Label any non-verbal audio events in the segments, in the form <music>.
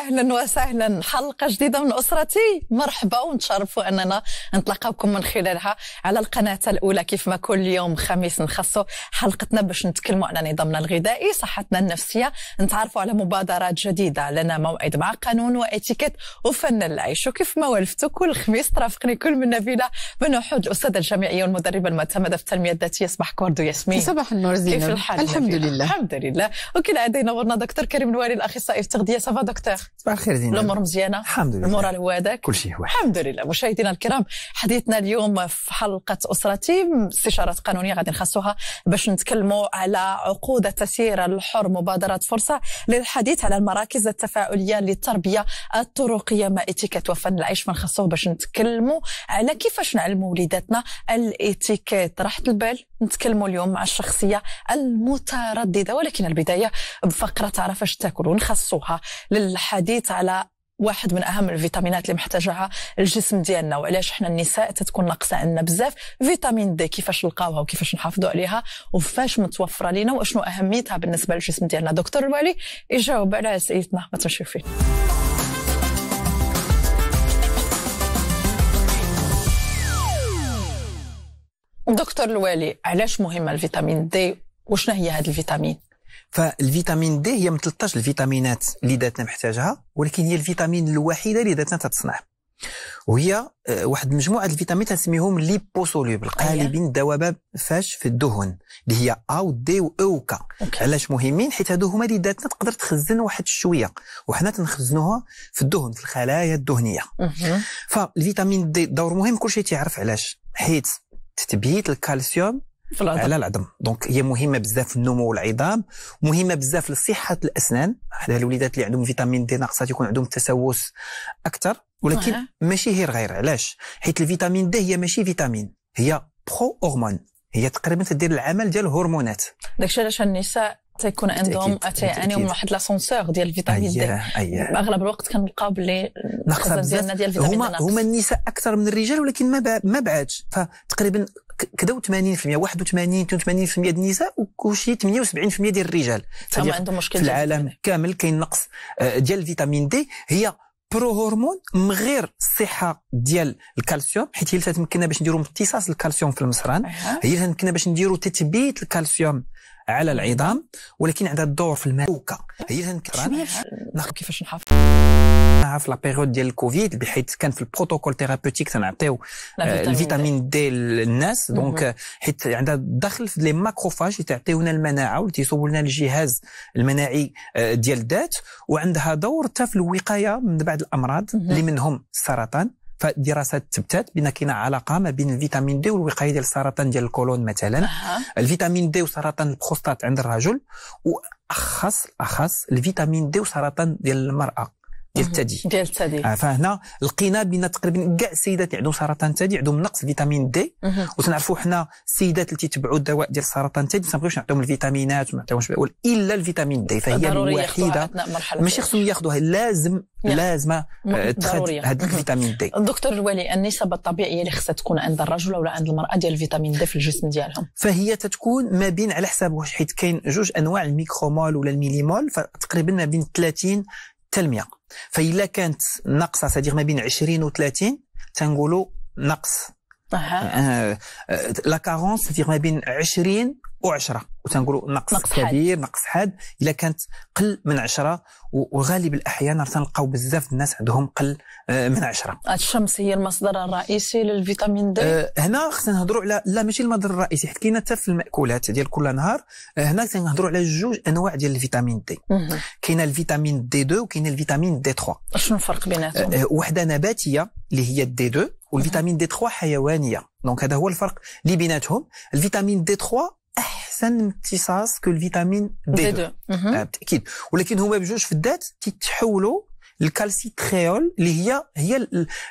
اهلا وسهلا حلقه جديده من اسرتي مرحبا ونتشرفوا اننا نتلاقاوكم من خلالها على القناه الاولى كيف ما كل يوم خميس نخصو حلقتنا باش نتكلموا على نظامنا الغذائي صحتنا النفسيه نتعرفوا على مبادرات جديده لنا موعد مع قانون واتيكيت وفن العيش وكيف ما والفتوا كل خميس ترافقني كل من نبيله بن وحود الاستاذه الجامعيه والمدربه المعتمده في التنميه الذاتيه صباح كوردو ياسمين صباح النور زينب كيف الحال الحمد لله الحمد لله وكالعاده نورنا دكتور كريم الوالي الاخصائي في التغذيه صباح دكتور صباح الخير زينب الامور مزيانه الحمد لله المورال هو هذاك كل شيء هو الحمد لله مشاهدينا الكرام حديثنا اليوم في حلقه اسرتي استشارات قانونيه غادي نخصوها باش نتكلموا على عقود التسيير الحر مبادره فرصه للحديث على المراكز التفاعليه للتربيه الطرقيه ما اتيكيت وفن العيش فنخصوه باش نتكلموا على كيفاش نعلموا وليداتنا الاتيكيت راحت البال نتكلموا اليوم مع الشخصية المترددة ولكن البداية بفقرة تعرف اش تاكل ونخصوها للحديث على واحد من اهم الفيتامينات اللي محتاجها الجسم ديالنا وعلاش حنا النساء تتكون ناقصه عندنا بزاف فيتامين دي كيفاش نلقاوها وكيفاش نحافظوا عليها وفاش متوفره لينا واشنو اهميتها بالنسبه للجسم ديالنا دكتور الوالي يجاوب على اسئلتنا ما تمشيو فيه دكتور الوالي علاش مهمه الفيتامين دي وشنو هي هذه الفيتامين فالفيتامين دي هي من 13 الفيتامينات اللي ذاتنا محتاجها ولكن هي الفيتامين الوحيده اللي ذاتنا تتصنع وهي آه، واحد مجموعه الفيتامين تسميهم ليبوسوليبل أيوة. قالبين الذوباب فاش في الدهون اللي هي او دي و او كا علاش مهمين حيت هادو هما اللي داتنا تقدر تخزن واحد الشويه وحنا تنخزنوها في الدهن في الخلايا الدهنيه فالفيتامين دي دور مهم كلشي تيعرف علاش حيت تثبيت الكالسيوم في العظم. على العظم دونك هي مهمه بزاف في النمو والعظام مهمه بزاف لصحه الاسنان هذا الوليدات اللي عندهم فيتامين دي ناقصه تيكون عندهم تسوس اكثر ولكن آه. ماشي غير غير علاش حيت الفيتامين دي هي ماشي فيتامين هي برو هورمون هي تقريبا تدير العمل ديال الهرمونات داكشي علاش النساء تيكون عندهم تيعاني من واحد لاسونسور ديال الفيتامين دي أيه. اغلب الوقت كنلقاو باللي ناقصه ديالنا ديال الفيتامين هما هما النساء اكثر من الرجال ولكن ما ما بعدش فتقريبا كذا 80% 81 82% ديال النساء وشي 78% ديال الرجال عندهم مشكل في العالم كامل كاين نقص آه، ديال الفيتامين دي هي برو هرمون من غير الصحه ديال الكالسيوم حيت هي اللي تمكننا باش نديروا امتصاص الكالسيوم في المصران هي اللي تمكننا باش نديروا تثبيت الكالسيوم على العظام ولكن عندها الدور في الملوكه هي كتران كيفاش نحافظ في لا بيريود ديال الكوفيد بحيث كان في البروتوكول ثيرابوتيك تنعطيو آه، الفيتامين دي للناس دونك آه، حيت عندها دخل في لي ماكروفاج اللي تعطيونا المناعه وتيصوب لنا الجهاز المناعي آه، ديال الذات وعندها دور حتى في الوقايه من بعض الامراض اللي منهم السرطان فالدراسات تبتات بان كاينه علاقه ما بين الفيتامين دي والوقايه ديال السرطان ديال الكولون مثلا أه. الفيتامين دي وسرطان البروستات عند الرجل واخص اخص الفيتامين دي وسرطان ديال المراه ديال الثدي ديال الثدي آه فهنا لقينا بان تقريبا كاع السيدات اللي عندهم سرطان الثدي عندهم نقص فيتامين دي وتنعرفوا حنا السيدات اللي تيتبعوا الدواء ديال سرطان الثدي ما بغيوش نعطيهم الفيتامينات وما نعطيوهمش الا الفيتامين دي فهي الوحيده ماشي خصهم ياخذوها لازم نعم. لازم آه، تخد هذيك الفيتامين دي دكتور الوالي النسبه الطبيعيه اللي خصها تكون عند الرجل ولا عند المراه ديال الفيتامين دي في الجسم ديالهم فهي تتكون ما بين على حساب واش حيت كاين جوج انواع الميكرومول ولا الميليمول فتقريبا ما بين 30 حتى 100 فإلا كانت ناقصه سادير ما بين 20 و 30 تنقولوا نقص آه، آه، لا كارونس سادير ما بين 20 و10 وتنقولوا نقص, نقص كبير حد. نقص حاد الا كانت قل من 10 وغالب الاحيان راه تنلقاو بزاف الناس عندهم قل آه، من 10 الشمس هي المصدر الرئيسي للفيتامين دي أه هنا خصنا نهضروا على لا ماشي المصدر الرئيسي حيت كاينه حتى في الماكولات ديال كل نهار آه، هنا تنهضروا على جوج انواع ديال الفيتامين دي كاينه الفيتامين دي 2 وكاينه الفيتامين دي 3 شنو الفرق بيناتهم آه،, أه وحده نباتيه اللي هي الدي 2 والفيتامين دي 3 حيوانيه دونك هذا هو الفرق اللي بيناتهم الفيتامين دي 3 احسن امتصاص كو الفيتامين دي 2 بالتاكيد ولكن هما بجوج في الذات كيتحولوا الكالسيتريول اللي هي هي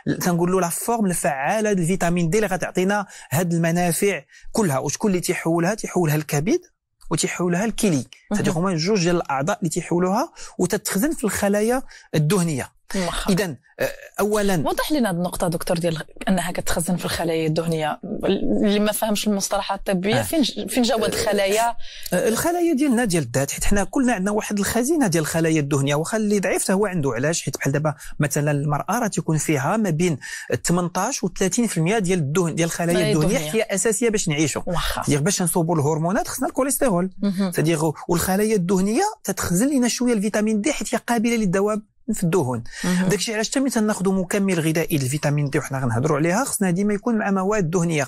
كنقولوا لا فورم الفعاله للفيتامين دي اللي غتعطينا هاد المنافع كلها وشكون اللي تيحولها تيحولها الكبد وتيحولها الكلي هذو هما جوج ديال الاعضاء اللي تيحولوها وتتخزن في الخلايا الدهنيه اذا آه، اولا وضح لنا النقطه دكتور ديال انها كتخزن في الخلايا الدهنيه اللي ما فهمش المصطلحات الطبيه آه. فين فين هذه الخلايا آه،, آه. الخلايا ديالنا ديال الذات حيت حنا كلنا عندنا واحد الخزينه ديال الخلايا الدهنيه واخا اللي ضعيف هو عنده علاش حيت بحال دابا مثلا المراه راه تيكون فيها ما بين 18 و 30% ديال الدهن ديال الخلايا الدهنيه هي اساسيه باش نعيشوا ديال باش نصوبوا الهرمونات خصنا الكوليسترول تدير والخلايا الدهنيه تتخزن لنا شويه الفيتامين دي حيت هي قابله للدواب في الدهون داكشي علاش حتى تناخذوا مكمل غذائي إيه للفيتامين دي وحنا غنهضروا عليها خصنا ديما يكون مع مواد دهنيه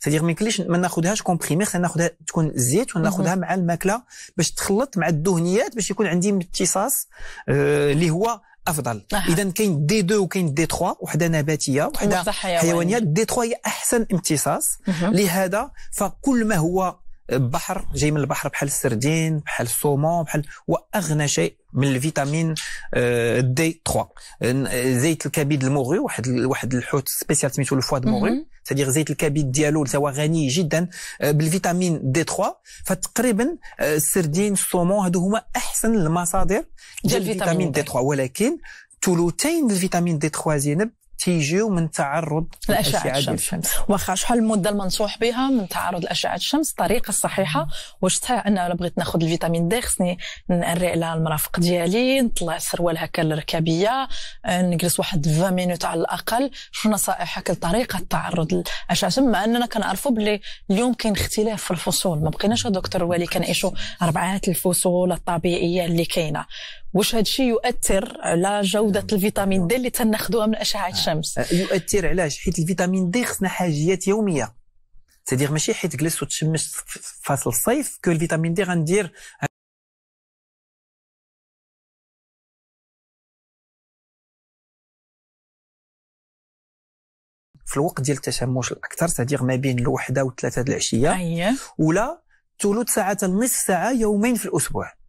سيغ ما يمكنليش ما ناخذهاش كومبريمي خصنا ناخذها تكون زيت وناخذها مع الماكله باش تخلط مع الدهنيات باش يكون عندي امتصاص آه، اللي آه هو افضل أه. اذا كاين دي 2 وكاين دي 3 وحده نباتيه وحده حيوانيه دي 3 هي احسن امتصاص لهذا فكل ما هو بحر جاي من البحر بحال السردين بحال السومون بحال واغنى شيء من الفيتامين دي آه، 3 آه، زيت الكبد المغري واحد واحد الحوت سبيسيال سميتو الفواد المغري سادير زيت الكبد ديالو هو غني جدا آه، بالفيتامين دي 3 فتقريبا السردين السومون هادو هما احسن المصادر ديال الفيتامين دي 3 ولكن ثلثين الفيتامين دي 3 زينب تيجيو من تعرض الأشعة الشمس واخا شحال المده المنصوح بها من تعرض لاشعه الشمس الطريقه الصحيحه واش صحيح ان انا بغيت ناخذ الفيتامين دي خصني نري على المرافق ديالي نطلع السروال هكا الركابيه آه، نجلس واحد 20 مينوت على الاقل شنو نصائحك لطريقه التعرض لاشعه الشمس مع اننا كنعرفوا بلي اليوم كاين اختلاف في الفصول ما بقيناش دكتور ولي كنعيشوا اربعات الفصول الطبيعيه اللي كاينه واش هذا الشيء يؤثر على جوده نعم. الفيتامين دي اللي تناخذوها من اشعه آه. الشمس آه، يؤثر علاش حيت الفيتامين دي خصنا حاجيات يوميه سيدير ماشي حيت جلست وتشمس فاصل فصل الصيف كو الفيتامين دي غندير في الوقت ديال التشمس الاكثر سيدير ما بين الوحده والثلاثه د العشيه أيوة. ولا ثلث ساعه النصف ساعه يومين في الاسبوع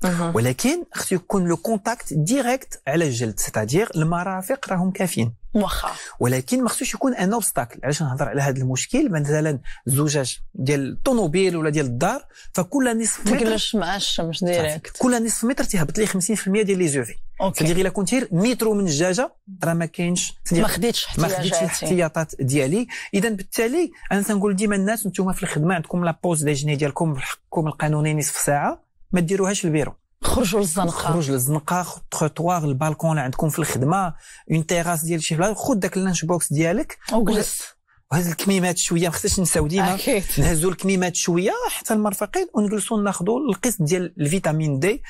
Uh-huh. ولكن خصو يكون لو كونتاكت ديريكت على الجلد سيتادير المرافق راهم كافيين واخا ولكن ما خصوش يكون ان اوبستاكل علاش نهضر على هذا المشكل مثلا الزجاج ديال الطوموبيل ولا ديال الدار فكل نصف متر تقلش مع الشمس ديريكت كل نصف متر تيهبط لي 50% ديال لي زوفي صديقي الا كنت غير مترو من الدجاجه راه ما كاينش ما خديتش ما خديتش الاحتياطات ديالي اذا بالتالي انا تنقول ديما الناس انتم في الخدمه عندكم لابوز ديجني ديالكم بحقكم القانوني نصف ساعه ما ديروهاش البيرو خرجوا للزنقه خرج للزنقه تروتوار البالكون عندكم في الخدمه اون تيراس ديال شي بلاصه خذ داك اللانش بوكس ديالك وجلس وهاد الكميمات شويه ما خصناش نساو ديما نهزوا الكميمات شويه حتى المرفقين ونجلسوا ناخذوا القسط ديال الفيتامين دي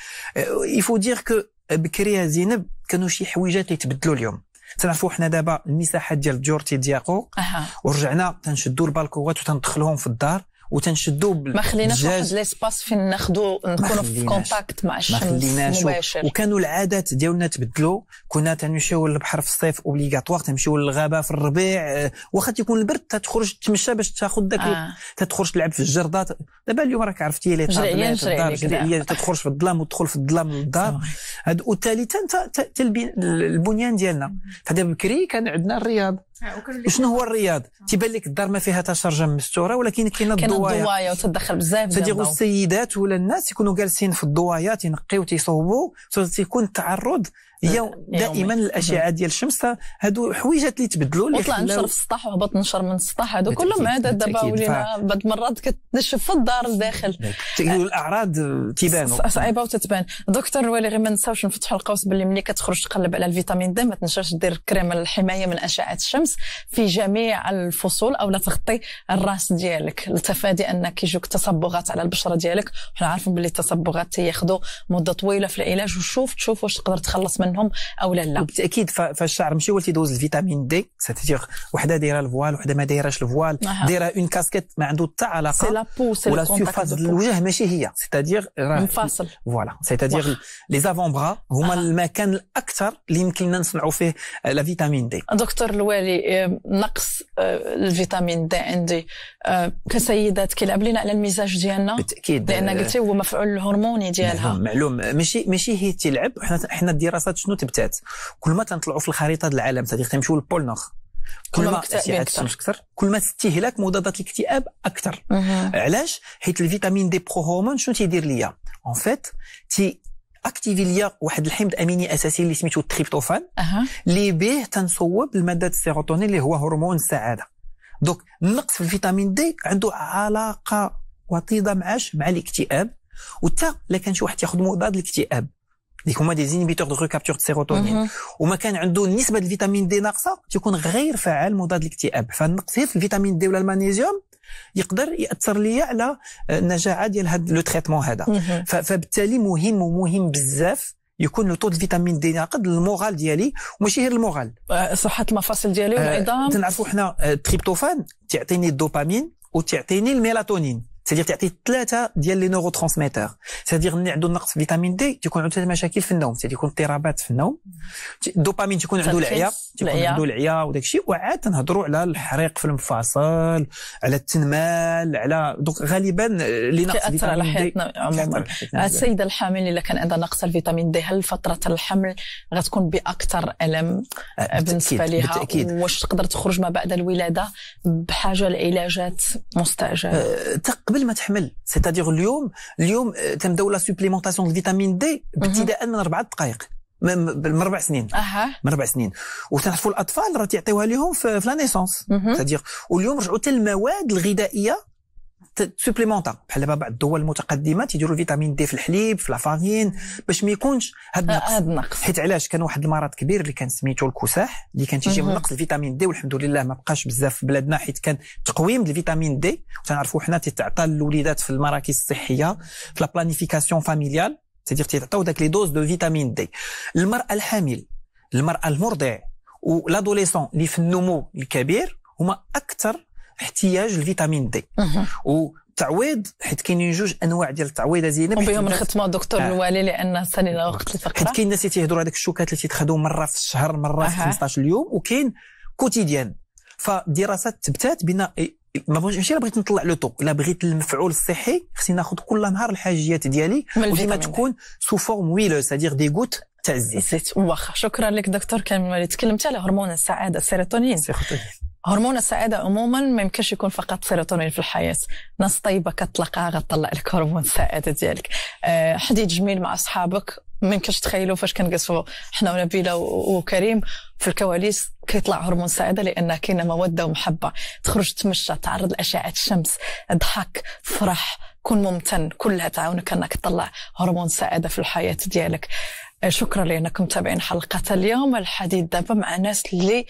يفو دير كو بكري زينب كانوا شي حويجات تبدلوا اليوم تنعرفوا حنا دابا المساحات ديال الجورتي دياقو أه. ورجعنا تنشدوا البالكوات وتندخلهم في الدار وتنشدوا بال ما خليناش واحد ليسباس فين ناخذوا نكونوا في كونتاكت مع الشمس مباشر وكانوا العادات ديالنا تبدلوا كنا تنمشيو للبحر في الصيف اوبليغاتوار تنمشيو للغابه في الربيع آه، واخا تيكون البرد تخرج تمشى باش تاخذ داك آه. تخرج تلعب في الجرده دابا اليوم راك عرفتي لي طابلات الدار تخرج في الظلام وتدخل في الظلام للدار وثالثا البنيان ديالنا فدابا بكري كان عندنا الرياض اه، شنو هو الرياض اه. تيبان لك الدار ما فيها تشرجه مستوره ولكن كاين الضوايا الضوايا وتدخل بزاف تديروا السيدات ولا الناس يكونوا جالسين في الضوايا تينقيو تيصوبوا تيكون التعرض هي آه، دائما الاشعه نعم. ديال الشمس هادو حويجات اللي تبدلوا اللي وطلع نشر في السطح وهبط نشر من السطح هادو كلهم عاد دابا ولينا بعض المرات كتنشف في الدار الداخل نعم. الاعراض تيبانوا صعيبه وتتبان دكتور ولي غير ما نساوش نفتحوا القوس باللي ملي كتخرج تقلب على الفيتامين د ما تنساش دير كريم الحمايه من اشعه الشمس في جميع الفصول او لا تغطي الراس ديالك لتفادي ان كيجوك تصبغات على البشره ديالك وحنا عارفين باللي التصبغات تياخذوا مده طويله في العلاج وشوف تشوف واش تقدر تخلص من منهم او لا لا وبالتاكيد فالشعر ماشي هو اللي تيدوز الفيتامين دي سيتيغ وحده دايره الفوال وحده ما دايراش الفوال دايره اون كاسكيت ما عنده حتى علاقه سي سي ولا سيرفاس الوجه ماشي هي سيتادير منفصل فوالا سيتادير لي زافون برا هما المكان الاكثر اللي يمكن لنا نصنعوا فيه لا فيتامين دي دكتور الوالي آه، نقص آه، الفيتامين دي عندي آه، كسيدات كيلعب لنا على المزاج ديالنا بالتاكيد لان قلتي هو مفعول الهرموني ديالها معلوم ماشي ماشي هي تلعب حنا حنا الدراسات شنو تبتات كل ما تنطلعوا في الخريطه ديال العالم تادي تنمشيو للبول نور كل ما مكتئبين اكثر كل ما استهلاك مضادات الاكتئاب اكثر علاش حيت الفيتامين دي برو هرمون شنو تيدير ليا اون فيت تي اكتيفي ليا واحد الحمض اميني اساسي اللي سميتو التريبتوفان اللي به تنصوب الماده السيروتونين اللي هو هرمون السعاده دونك النقص في الفيتامين دي عنده علاقه وطيده معاش مع الاكتئاب وتا لكان كان شي واحد ياخذ مضاد الاكتئاب اللي هما دي زينيبيتور دو ريكابتور دو سيروتونين وما كان عنده نسبه الفيتامين دي ناقصه تيكون غير فعال مضاد الاكتئاب فنقصي في الفيتامين دي ولا المغنيسيوم يقدر ياثر ليا على آه، النجاعه ديال هذا لو تريتمون هذا فبالتالي مهم ومهم بزاف يكون لو طول فيتامين دي ناقد المورال ديالي وماشي غير المورال آه، صحه المفاصل ديالي والعظام آه، تنعرفوا حنا التريبتوفان تيعطيني الدوبامين وتعطيني الميلاتونين سيدير تعطي ثلاثه ديال لي نورو ترانسميتر سيدير اللي عنده نقص فيتامين دي تيكون عنده مشاكل في النوم سيدير يكون اضطرابات في النوم الدوبامين تيكون عنده العيا تيكون عنده العيا وداك الشيء وعاد تنهضروا على الحريق في المفاصل على التنمال على دونك غالبا اللي نقص فيتامين على حياتنا عموما السيده الحامل اللي كان عندها نقص الفيتامين دي هل فتره الحمل غتكون باكثر الم آه، آه، بالنسبه لها بالتأكيد. واش تقدر تخرج ما بعد الولاده بحاجه لعلاجات مستعجله أه قبل ما تحمل سيتادير اليوم اليوم تنبداو آه، دولة سوبليمونطاسيون الفيتامين دي ابتداء من اربع دقائق من ربع سنين اها من ربع سنين وتنعرفوا الاطفال راه تيعطيوها لهم في لا نيسونس سادير واليوم رجعوا حتى المواد الغذائيه سوبليمونتا بحال دابا بعض الدول المتقدمه تيديروا فيتامين دي في الحليب في لافارين باش ما يكونش هاد آه، النقص هذا النقص حيت علاش كان واحد المرض كبير اللي كان سميتو الكساح اللي كان تيجي من نقص الفيتامين دي والحمد لله ما بقاش بزاف في بلادنا حيت كان تقويم الفيتامين دي وتنعرفوا حنا تيتعطى للوليدات في المراكز الصحيه في لا بلانيفيكاسيون فاميليال سيدير تيتعطاو داك لي دوز دو فيتامين دي المراه الحامل المراه المرضع ولادوليسون اللي في النمو الكبير هما اكثر احتياج الفيتامين دي وتعويض حيت كاينين جوج انواع ديال التعويضه زينب وبهم نختموا دكتور آه. الوالي لان سالينا وقت الفقره حيت كاين الناس اللي تيهضروا هذاك الشوكات اللي تيتخذوا مره في الشهر مره في 15 يوم وكاين كوتيديان فدراسات تبتات بان ما ماشي بغيت نطلع لو طو لا بغيت المفعول الصحي خصني ناخذ كل نهار الحاجيات ديالي وديما تكون سو فورم ويلو سادير دي غوت تاع الزيت واخا شكرا لك دكتور كامل تكلمت على هرمون السعاده السيروتونين هرمون السعادة عموما ما يمكنش يكون فقط سيروتونين في الحياة ناس طيبة كتلقاها غتطلع لك هرمون السعادة ديالك أه حديث جميل مع أصحابك ما يمكنش تخيلوا فاش كنجلسوا حنا ونبيله وكريم في الكواليس كيطلع هرمون السعاده لان كاينه موده ومحبه تخرج تمشى تعرض لاشعه الشمس ضحك فرح كن ممتن كلها تعاونك انك تطلع هرمون السعاده في الحياه ديالك شكرا لانكم متابعين حلقه اليوم الحديث دابا مع ناس اللي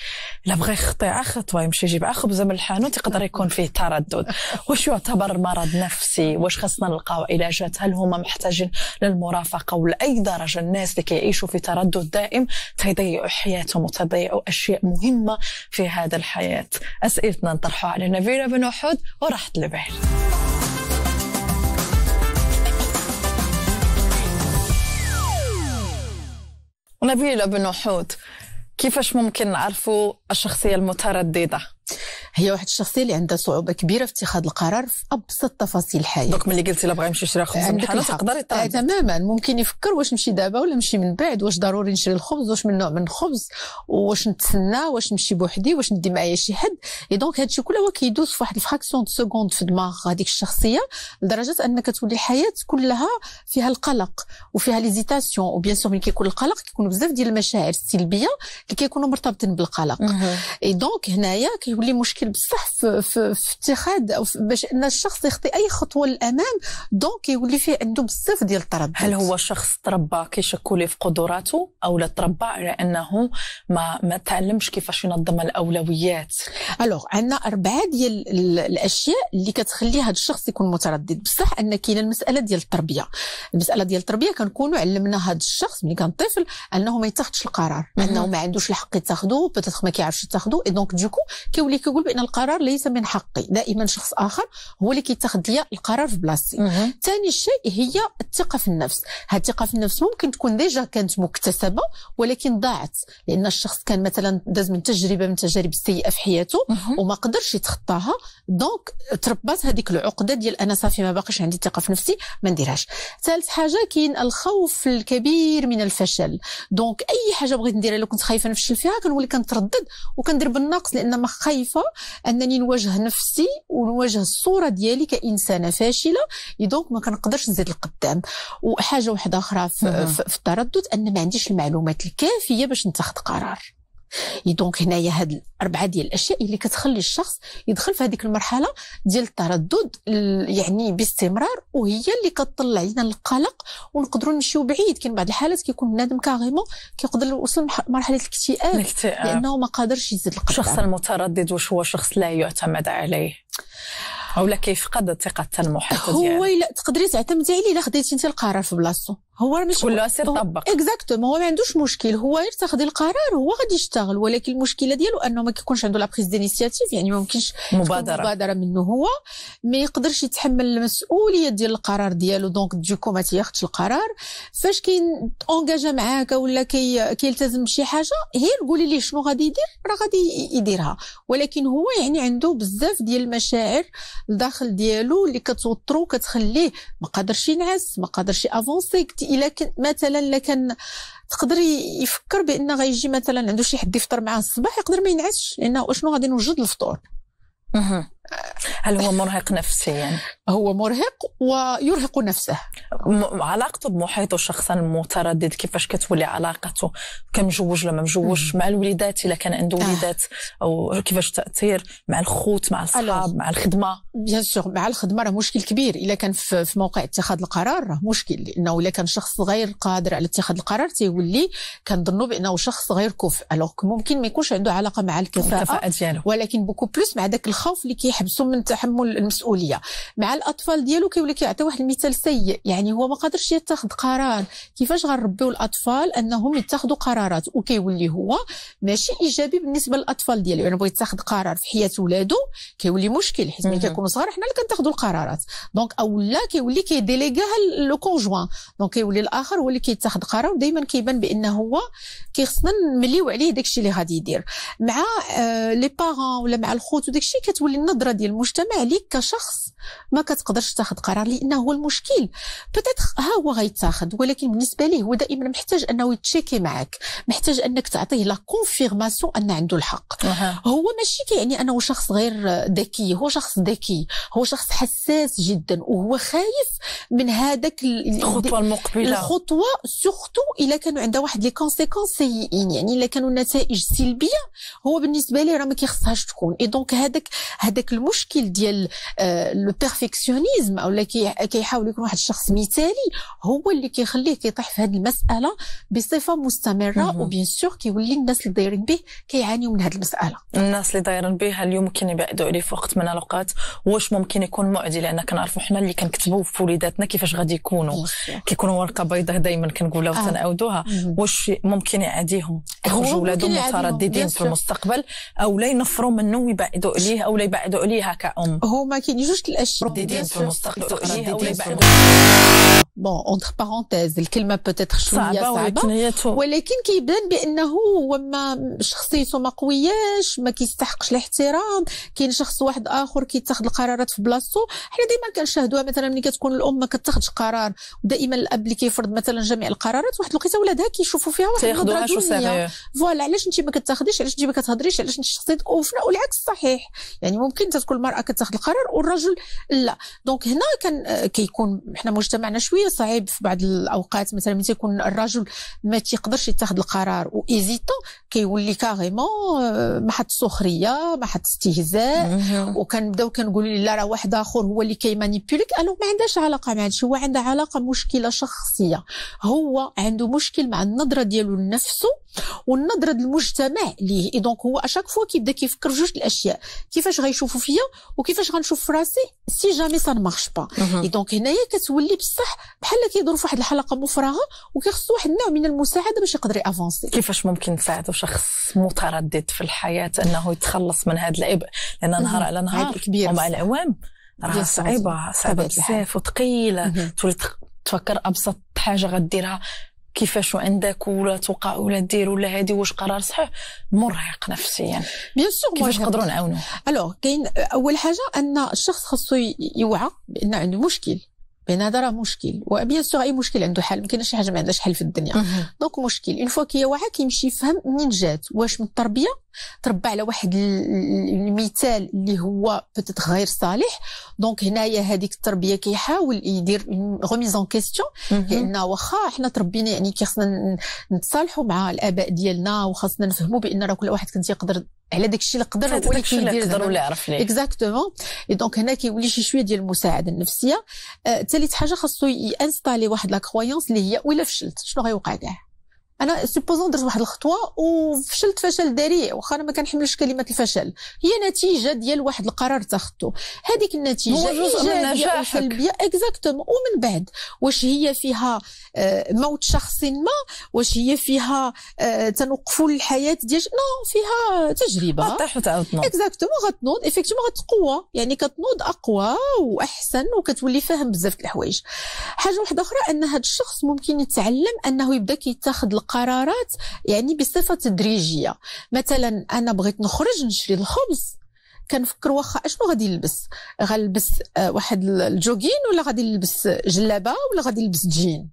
لا بغى يخطي خطوه يمشي يجيب خبزه من الحانوت يقدر يكون فيه تردد واش يعتبر مرض نفسي واش خصنا نلقاو علاجات هل هما محتاجين للمرافقه ولاي درجه الناس اللي كيعيشوا في تردد دائم تضيعوا حياتهم وتضيعوا اشياء مهمه في هذا الحياه اسئلتنا نطرحوها على نبيله بن احد وراحت لبعيد ونبيل بن وحود كيفاش ممكن نعرفوا الشخصية المترددة هي واحد الشخصيه اللي عندها صعوبه كبيره في اتخاذ القرار في ابسط تفاصيل الحياه دوك ملي قلتي لا بغا يمشي يشري خبز من حاله تقدر يطلع آه تماما ممكن يفكر واش نمشي دابا ولا نمشي من بعد واش ضروري نشري الخبز واش من نوع من الخبز واش نتسنى واش نمشي بوحدي واش ندي معايا شي حد اي دونك هادشي كله هو كيدوز في واحد الفراكسيون دو سكوند في دماغ هذيك الشخصيه لدرجه ان كتولي الحياه كلها فيها القلق وفيها ليزيتاسيون وبيان سور ملي كيكون القلق كيكونوا بزاف ديال المشاعر السلبيه اللي كيكونوا مرتبطين بالقلق اي دونك هنايا تولي مشكل بصح في, في, في اتخاذ باش ان الشخص يخطي اي خطوه للامام دونك يولي فيه عنده بزاف ديال التردد هل هو شخص تربى كيشكوا في قدراته او لا تربى على انه ما ما تعلمش كيفاش ينظم الاولويات الوغ عندنا اربعه ديال الاشياء اللي كتخلي هذا الشخص يكون متردد بصح ان كاين المساله ديال التربيه المساله ديال التربيه كنكونوا علمنا هذا الشخص ملي كان طفل انه ما يتاخذش القرار انه ما عندوش الحق يتاخذه بتاتخ ما كيعرفش يتاخذه دونك ديكو كيولي ولي كيقول بان القرار ليس من حقي دائما شخص اخر هو اللي كيتاخذ لي القرار في بلاصتي ثاني شيء هي الثقه في النفس هذه الثقه في النفس ممكن تكون ديجا كانت مكتسبه ولكن ضاعت لان الشخص كان مثلا داز من تجربه من التجارب السيئه في حياته وما قدرش يتخطاها دونك تربات هذيك العقده ديال انا صافي ما باقيش عندي ثقه في نفسي ما نديرهاش ثالث حاجه كاين الخوف الكبير من الفشل دونك اي حاجه بغيت نديرها لو كنت خايفه نفشل فيها كنولي كنتردد وكندير بالناقص لان ما خايف خايفه انني نواجه نفسي ونواجه الصوره ديالي كانسانه فاشله يدوك ما كنقدرش نزيد القدام وحاجه واحده اخرى في, في التردد ان ما عنديش المعلومات الكافيه باش نتخذ قرار دونك هنايا هاد الاربعه ديال الاشياء اللي كتخلي الشخص يدخل في هذيك المرحله ديال التردد يعني باستمرار وهي اللي كتطلع لنا القلق ونقدروا نمشيو بعيد كاين بعض الحالات كيكون بنادم كاغيمون كيقدر يوصل لمرحله الاكتئاب لانه ما قادرش يزيد القلق الشخص المتردد واش هو شخص لا يعتمد عليه او لا كيفقد الثقه المحيط ديالو هو الا تقدري تعتمدي عليه الا خديتي انت القرار في بلاصتو هو مش كل أسير طبق اكزاكتومون هو ما عندوش مشكل هو غير تاخذ القرار هو غادي يشتغل ولكن المشكله ديالو انه ما كيكونش عنده لا بريز دينيسياتيف يعني ما يمكنش مبادره مبادره منه هو ما يقدرش يتحمل المسؤوليه ديال القرار ديالو دونك ديكو ما تياخذش القرار فاش كاين اونجاجا معاك ولا كي كيلتزم بشي حاجه هي قولي ليه شنو غادي يدير راه غادي يديرها ولكن هو يعني عنده بزاف ديال المشاعر الداخل ديالو اللي كتوترو كتخليه ما قادرش ينعس ما قادرش افونسي الا مثلا لكان تقدر يفكر بان غيجي مثلا عنده شي حد يفطر معاه الصباح يقدر ما ينعسش لانه اشنو غادي نوجد الفطور هل هو مرهق نفسيا؟ هو مرهق ويرهق نفسه علاقته بمحيطه شخصا متردد كيفاش كتولي علاقته كم ولا ما مجوج مع الوليدات إذا كان عنده آه. وليدات او كيفاش تاثير مع الخوت مع الصحاب مع الخدمه بيان سور مع الخدمه راه مشكل كبير إذا كان في موقع اتخاذ القرار راه مشكل لانه إذا كان شخص غير قادر على اتخاذ القرار تيولي كنظنوا بانه شخص غير كفء ممكن ما يكونش عنده علاقه مع الكفاءه ولكن بوكو بلوس مع ذاك الخوف اللي كيح كيحبسوا من تحمل المسؤوليه مع الاطفال ديالو كيولي كيعطي واحد المثال سيء يعني هو ما قادرش يتخذ قرار كيفاش غنربيو الاطفال انهم يتخذوا قرارات وكيولي هو ماشي ايجابي بالنسبه للاطفال ديالو يعني بغى يتخذ قرار في حياه ولادو كيولي مشكل حيت ملي كيكونوا صغار حنا اللي كنتاخذوا القرارات دونك اولا كيولي كيديليغاها لو كونجوان دونك كيولي الاخر هو اللي كيتخذ قرار ودائما كيبان بان هو كيخصنا نمليو عليه داكشي اللي غادي يدير مع لي آه، بارون ولا مع الخوت وداكشي كتولي النظره الفتره ديال المجتمع ليك كشخص ما كتقدرش تاخذ قرار لانه هو المشكل بتاتر ها هو غيتاخذ ولكن بالنسبه ليه هو دائما محتاج انه يتشيكي معك محتاج انك تعطيه لا كونفيرماسيون ان عنده الحق أه. هو ماشي كيعني انه شخص غير ذكي هو شخص ذكي هو شخص حساس جدا وهو خايف من هذاك الخطوه المقبله الخطوه سورتو الا كانوا عندها واحد لي كونسيكونس سيئين يعني الا كانوا نتائج سلبيه هو بالنسبه ليه راه ما كيخصهاش تكون اي دونك هذاك هذاك المشكل ديال لو آه، البيرفيكسيونيزم او كيحاول يكون واحد الشخص مثالي هو اللي كيخليه كيطيح في هذه المساله بصفه مستمره وبيان سور كيولي الناس اللي دايرين به كيعانيوا من هذه المساله الناس اللي دايرين به هل يمكن يبعدوا عليه في وقت من الاوقات واش ممكن يكون معدي لان كنعرفوا حنا اللي كنكتبوا في وليداتنا كيفاش غادي يكونوا كيكونوا ورقه بيضاء دائما كنقولها آه. وتنعاودوها واش ممكن يعاديهم يخرجوا ولادهم مترددين في المستقبل او لا ينفروا منه ويبعدوا عليه او لا يبعدوا عليها كأم هما كاين جوج بون اونتر بارونتيز الكلمه بتتر شويه صعبه ولكن كيبان بانه هو ما شخصيته ما قوياش ما كيستحقش الاحترام كاين شخص واحد اخر كيتاخذ القرارات في بلاصتو حنا ديما كنشاهدوها مثلا ملي كتكون الام ما كتاخذش قرار ودائما الاب اللي كيفرض مثلا جميع القرارات واحد الوقيته ولادها كيشوفوا فيها واحد النظره دونيه فوالا علاش انت ما كتاخذيش علاش انت ما كتهضريش علاش انت شخصيتك والعكس صحيح يعني ممكن تكون المراه كتاخذ القرار والرجل لا دونك هنا كان آه، كيكون حنا مجتمعنا شويه صعيب في بعض الاوقات مثلا ملي تيكون الرجل ما تيقدرش يتخذ القرار وايزيتو كيولي كاريمون آه، محط سخريه محط استهزاء وكنبداو كنقولوا لا راه واحد اخر هو اللي كيمانيبيوليك الو ما عندهاش علاقه مع هادشي هو عنده علاقه مشكله شخصيه هو عنده مشكل مع النظره ديالو لنفسه والنظره ديال المجتمع ليه دونك هو اشاك فوا كيبدا كيفكر جوج الاشياء كيفاش غيشوفوا فيا وكيفاش غنشوف راسي سي جامي سا مارش با اي دونك هنايا كتولي بصح بحال كيدور في واحد الحلقه مفرغه وكيخصو واحد النوع من المساعده باش يقدر يافونسي كيفاش ممكن تساعدوا شخص متردد في الحياه انه يتخلص من هذا العبء لان نهار على نهار كبير ومع العوام راه صعيبه صعيبه بزاف وثقيله تولي تفكر ابسط حاجه غديرها كيفاش عندك ولا توقع ولا دير ولا هادي واش قرار صحيح مرهق نفسيا بيان سور كيفاش نقدروا نعاونوه الوغ كاين اول حاجه ان الشخص خاصو يوعى بان عنده مشكل هذا راه مشكل وبيان سور اي مشكل عنده حل ما كاينش شي حاجه ما عندهاش حل في الدنيا دونك مشكل اون فوا كي واعي كيمشي يفهم منين جات واش من التربيه تربى على واحد المثال اللي هو بتت غير صالح دونك هنايا هذيك التربيه كيحاول يدير غوميز اون كيستيون لان واخا حنا تربينا يعني كي خصنا نتصالحوا مع الاباء ديالنا وخاصنا نفهموا بان راه كل واحد كان تيقدر على داكشي اللي قدر هو اللي كيدير ولا يعرف ليه اكزاكتومون اي دونك هنا كيولي شي شويه ديال المساعده النفسيه ثالث أه، حاجه خاصو يانستالي واحد لا كرويونس اللي هي ولا فشلت شنو غيوقع كاع انا سيبوزون درت واحد الخطوه وفشلت فشل ذريع واخا انا ما كنحملش كلمه الفشل هي نتيجه ديال واحد القرار تاخذته هذيك النتيجه هو جزء من نجاحك سلبيه اكزاكتومون ومن بعد واش هي فيها آه، موت شخص ما واش هي فيها آه، تنوقفوا الحياه ديال نو فيها تجربه غطيح وتعاود اكزاكتومون غتنوض ايفيكتومون غتقوى يعني كتنوض اقوى واحسن وكتولي فاهم بزاف د الحوايج حاجه واحده اخرى ان هذا الشخص ممكن يتعلم انه يبدا كيتاخذ القرارات يعني بصفه تدريجيه مثلا انا بغيت نخرج نشري الخبز كنفكر واخا اشنو غادي نلبس غنلبس آه، واحد الجوكين ولا غادي نلبس جلابه ولا غادي نلبس جين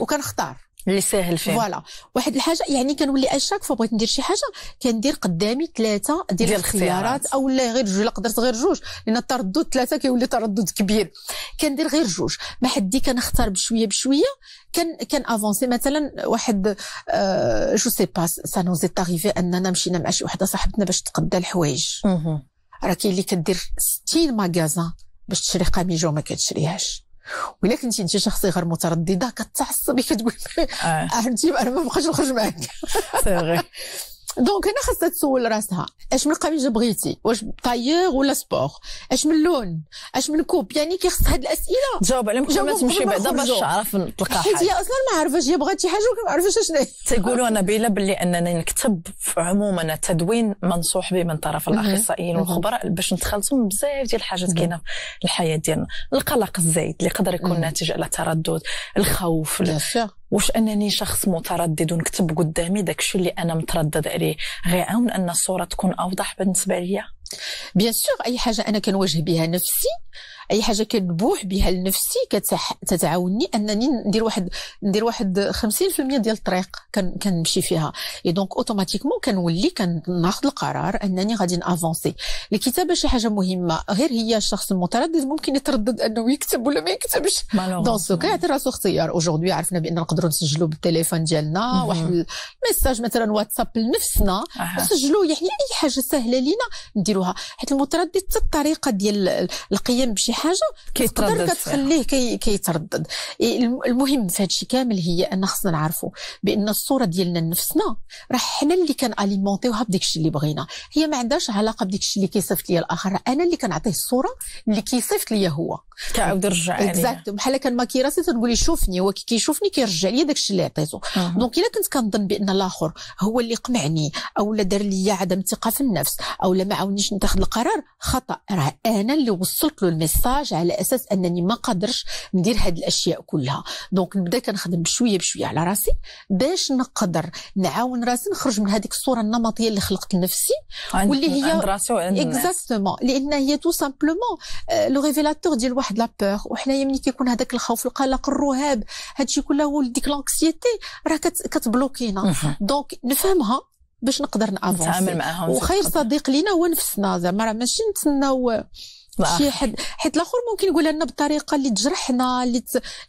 وكنختار اللي ساهل فيه فوالا واحد الحاجه يعني كنولي اشاك فبغيت ندير شي حاجه كندير قدامي ثلاثه ديال الخيارات او لا غير جوج لا قدرت غير جوج لان التردد ثلاثه كيولي تردد كبير كندير غير جوج ما حدي كنختار بشويه بشويه كان كان افونسي مثلا واحد آه جو سي با سا نوزيت اريفي اننا مشينا مع شي وحده صاحبتنا باش تقدا الحوايج راه كاين اللي كدير 60 ماكازان باش تشري قميجه وما كتشريهاش ولا كنتي انت شخصيه غير متردده كتعصبي كتقول عرفتي آه. انا ما بقاش نخرج معاك سي <laughs> <laughs> دونك هنا خاصها تسول راسها اش من قميص بغيتي واش طاير ولا سبور اش من لون اش من كوب يعني كيخص هاد الاسئله جاوب على قبل ما تمشي بعدا باش تعرف تلقى حاجه حيت هي اصلا ما عارفاش هي بغات شي حاجه وما عارفاش شنو هي تيقولوا نبيله باللي انني نكتب عموما التدوين منصوح به من طرف الاخصائيين والخبراء باش نتخلصوا من بزاف ديال الحاجات كاينه في الحياه ديالنا القلق الزايد اللي يقدر يكون ناتج على تردد الخوف واش انني شخص متردد ونكتب قدامي داكشي اللي انا متردد عليه غيعاون ان الصوره تكون اوضح بالنسبه ليا بيان سور اي حاجه انا كنواجه بها نفسي اي حاجه كنبوح بها لنفسي كتعاوني انني ندير واحد ندير واحد 50% ديال الطريق كنمشي فيها اي دونك اوتوماتيكمون كنولي كناخذ القرار انني غادي نافونسي الكتابه شي حاجه مهمه غير هي الشخص المتردد ممكن يتردد انه يكتب ولا ما يكتبش دون سو كيعطي راسو اختيار اوجوردي عرفنا بان نقدروا نسجلوا بالتليفون ديالنا mhm. واحد الميساج مثلا واتساب لنفسنا نسجلوا يعني اي حاجه سهله لينا نديروها حيت المتردد حتى الطريقه ديال القيام بشي حاجه كيتردد كتخليه كي كيتردد المهم في الشيء كامل هي ان خصنا نعرفوا بان الصوره ديالنا لنفسنا راه حنا اللي كناليمونتيوها بداك الشيء اللي بغينا هي ما عندهاش علاقه بداك الشيء اللي كيصيفط ليا الاخر انا اللي كنعطيه الصوره اللي كيصيفط ليا هو يرجع نرجع اكزاكت بحال ماكي راسي تنقول شوفني هو كيشوفني كيرجع ليا داك الشيء اللي عطيته دونك الا كنت كنظن بان الاخر هو اللي قمعني او لا دار ليا عدم ثقه في النفس او لا ما عاونيش نتخذ القرار خطا راه انا اللي وصلت له الميساج ميساج على اساس انني ما قادرش ندير هاد الاشياء كلها دونك نبدا كنخدم بشويه بشويه على راسي باش نقدر نعاون راسي نخرج من هذيك الصوره النمطيه اللي خلقت لنفسي واللي هي اكزاكتومون لان هي تو سامبلومون لو ريفيلاتور ديال واحد لابور وحنايا ملي كيكون هذاك الخوف القلق الرهاب هادشي كله هو ديك لانكسيتي راه كتبلوكينا دونك نفهمها باش نقدر نافونسي نتعامل معاهم وخير صديق لينا هو نفسنا زعما راه ماشي نتسناو نعم. شي حد حيت الاخر ممكن يقولها لنا بطريقه اللي تجرحنا اللي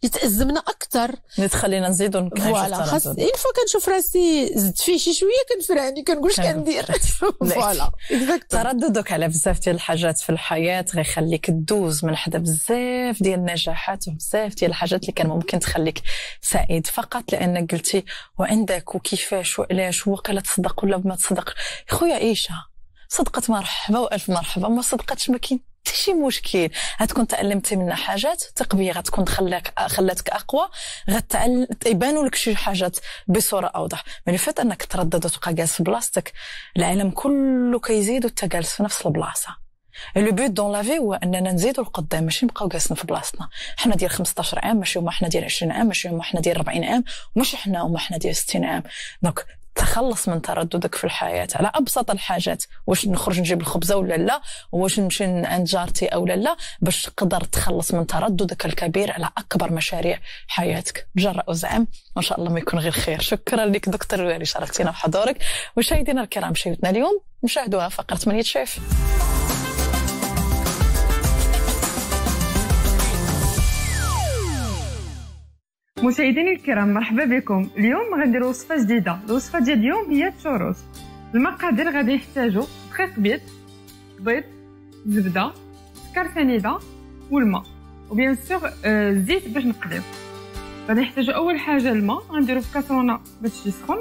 اللي تازمنا اكثر اللي تخلينا نزيدو فوالا خاص اين فوا كنشوف راسي زدت فيه شي شويه كنفرعني يعني كنقول اش كندير <laughs> فوالا ترددك على بزاف ديال الحاجات في الحياه غيخليك دوز من حدا بزاف ديال النجاحات وبزاف ديال الحاجات اللي كان ممكن تخليك سعيد فقط لانك قلتي وعندك وكيفاش وعلاش وقيلا تصدق ولا ما تصدق خويا عيشه صدقت مرحبا والف مرحبا ما صدقتش ما كاين حتى شي مشكل غتكون تعلمتي منها حاجات تقبيه غتكون خلاك خلاتك اقوى غتعل يبانوا لك شي حاجات بصوره اوضح من فات انك تردد وتبقى جالس في بلاصتك العالم كله كيزيد وانت جالس في نفس البلاصه لو بوت دون لافي هو اننا نزيدوا القدام ماشي نبقاو جالسين في بلاصتنا حنا ديال 15 عام ماشي هما حنا ديال 20 عام ماشي هما حنا ديال 40 عام ماشي حنا هما حنا ديال 60 عام دونك تخلص من ترددك في الحياه على ابسط الحاجات واش نخرج نجيب الخبزه ولا لا واش نمشي عند جارتي او لا باش تقدر تخلص من ترددك الكبير على اكبر مشاريع حياتك جرأ وزعم وان شاء الله ما يكون غير خير شكرا لك دكتور ويري شرفتينا بحضورك مشاهدينا الكرام شيوتنا اليوم نشاهدوها فقره من يتشاف مشاهدينا الكرام مرحبا بكم اليوم غندير وصفه جديده الوصفه ديال اليوم هي الشروش المقادير غادي نحتاجو دقيق بيض بيض زبده سكر سنيده والماء وبيان سور الزيت آه، باش نقليو غادي نحتاجو اول حاجه الماء غنديرو في كاسرونه باش يسخن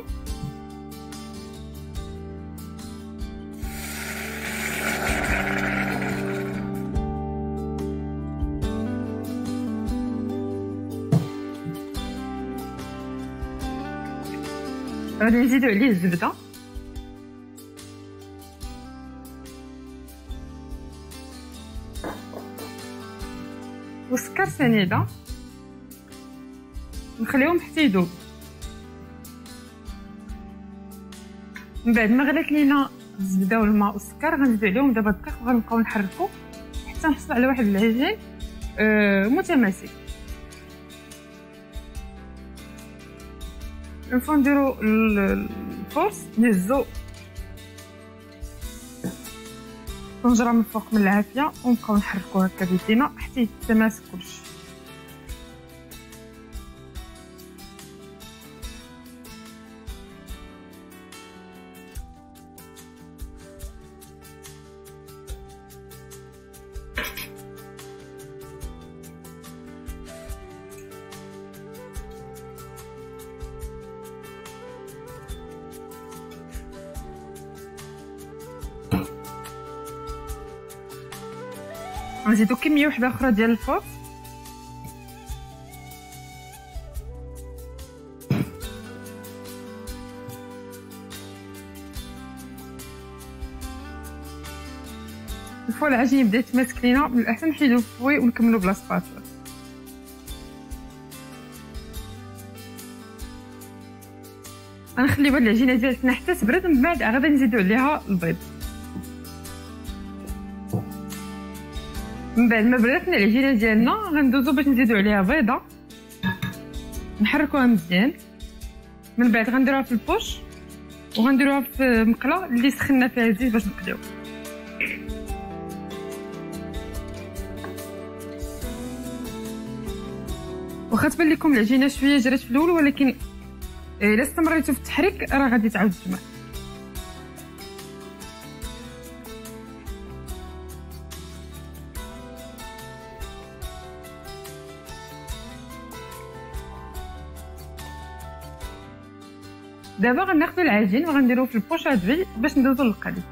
غادي نزيدو عليه الزبدة وسكر سنيدة نخليهم حتى يذوب من بعد ما غلات لينا الزبده والماء والسكر غنزيد عليهم دابا الدقيق وغنبقاو نحركو حتى نحصلو على واحد العجين آه متماسك نفو نديرو الفورس نهزو الطنجره من الفوق من العافيه ونبقاو نحركو هكا بيدينا حتى يتماسك كلشي نزيدو كميه وحده اخرى ديال الفوق الفول العجينه بدات يتماسك لينا من الاحسن نحيدو الفوي ونكملو بلا سباتولا غنخليو هاد العجينه ديالتنا حتى تبرد من بعد غادي نزيدو عليها البيض من بعد ما بردنا العجينه ديالنا غندوزو باش نزيدو عليها بيضه نحركوها مزيان من بعد غنديروها في البوش وغنديروها في مقله اللي سخنا فيها الزيت باش نقليو واخا تبان لكم العجينه شويه جرات في الاول ولكن إيه، الا استمريتو في التحريك راه غادي تعاود تجمع دابا غناخذ العجين وغنديروه في البوشادوي باش ندوزو للقلي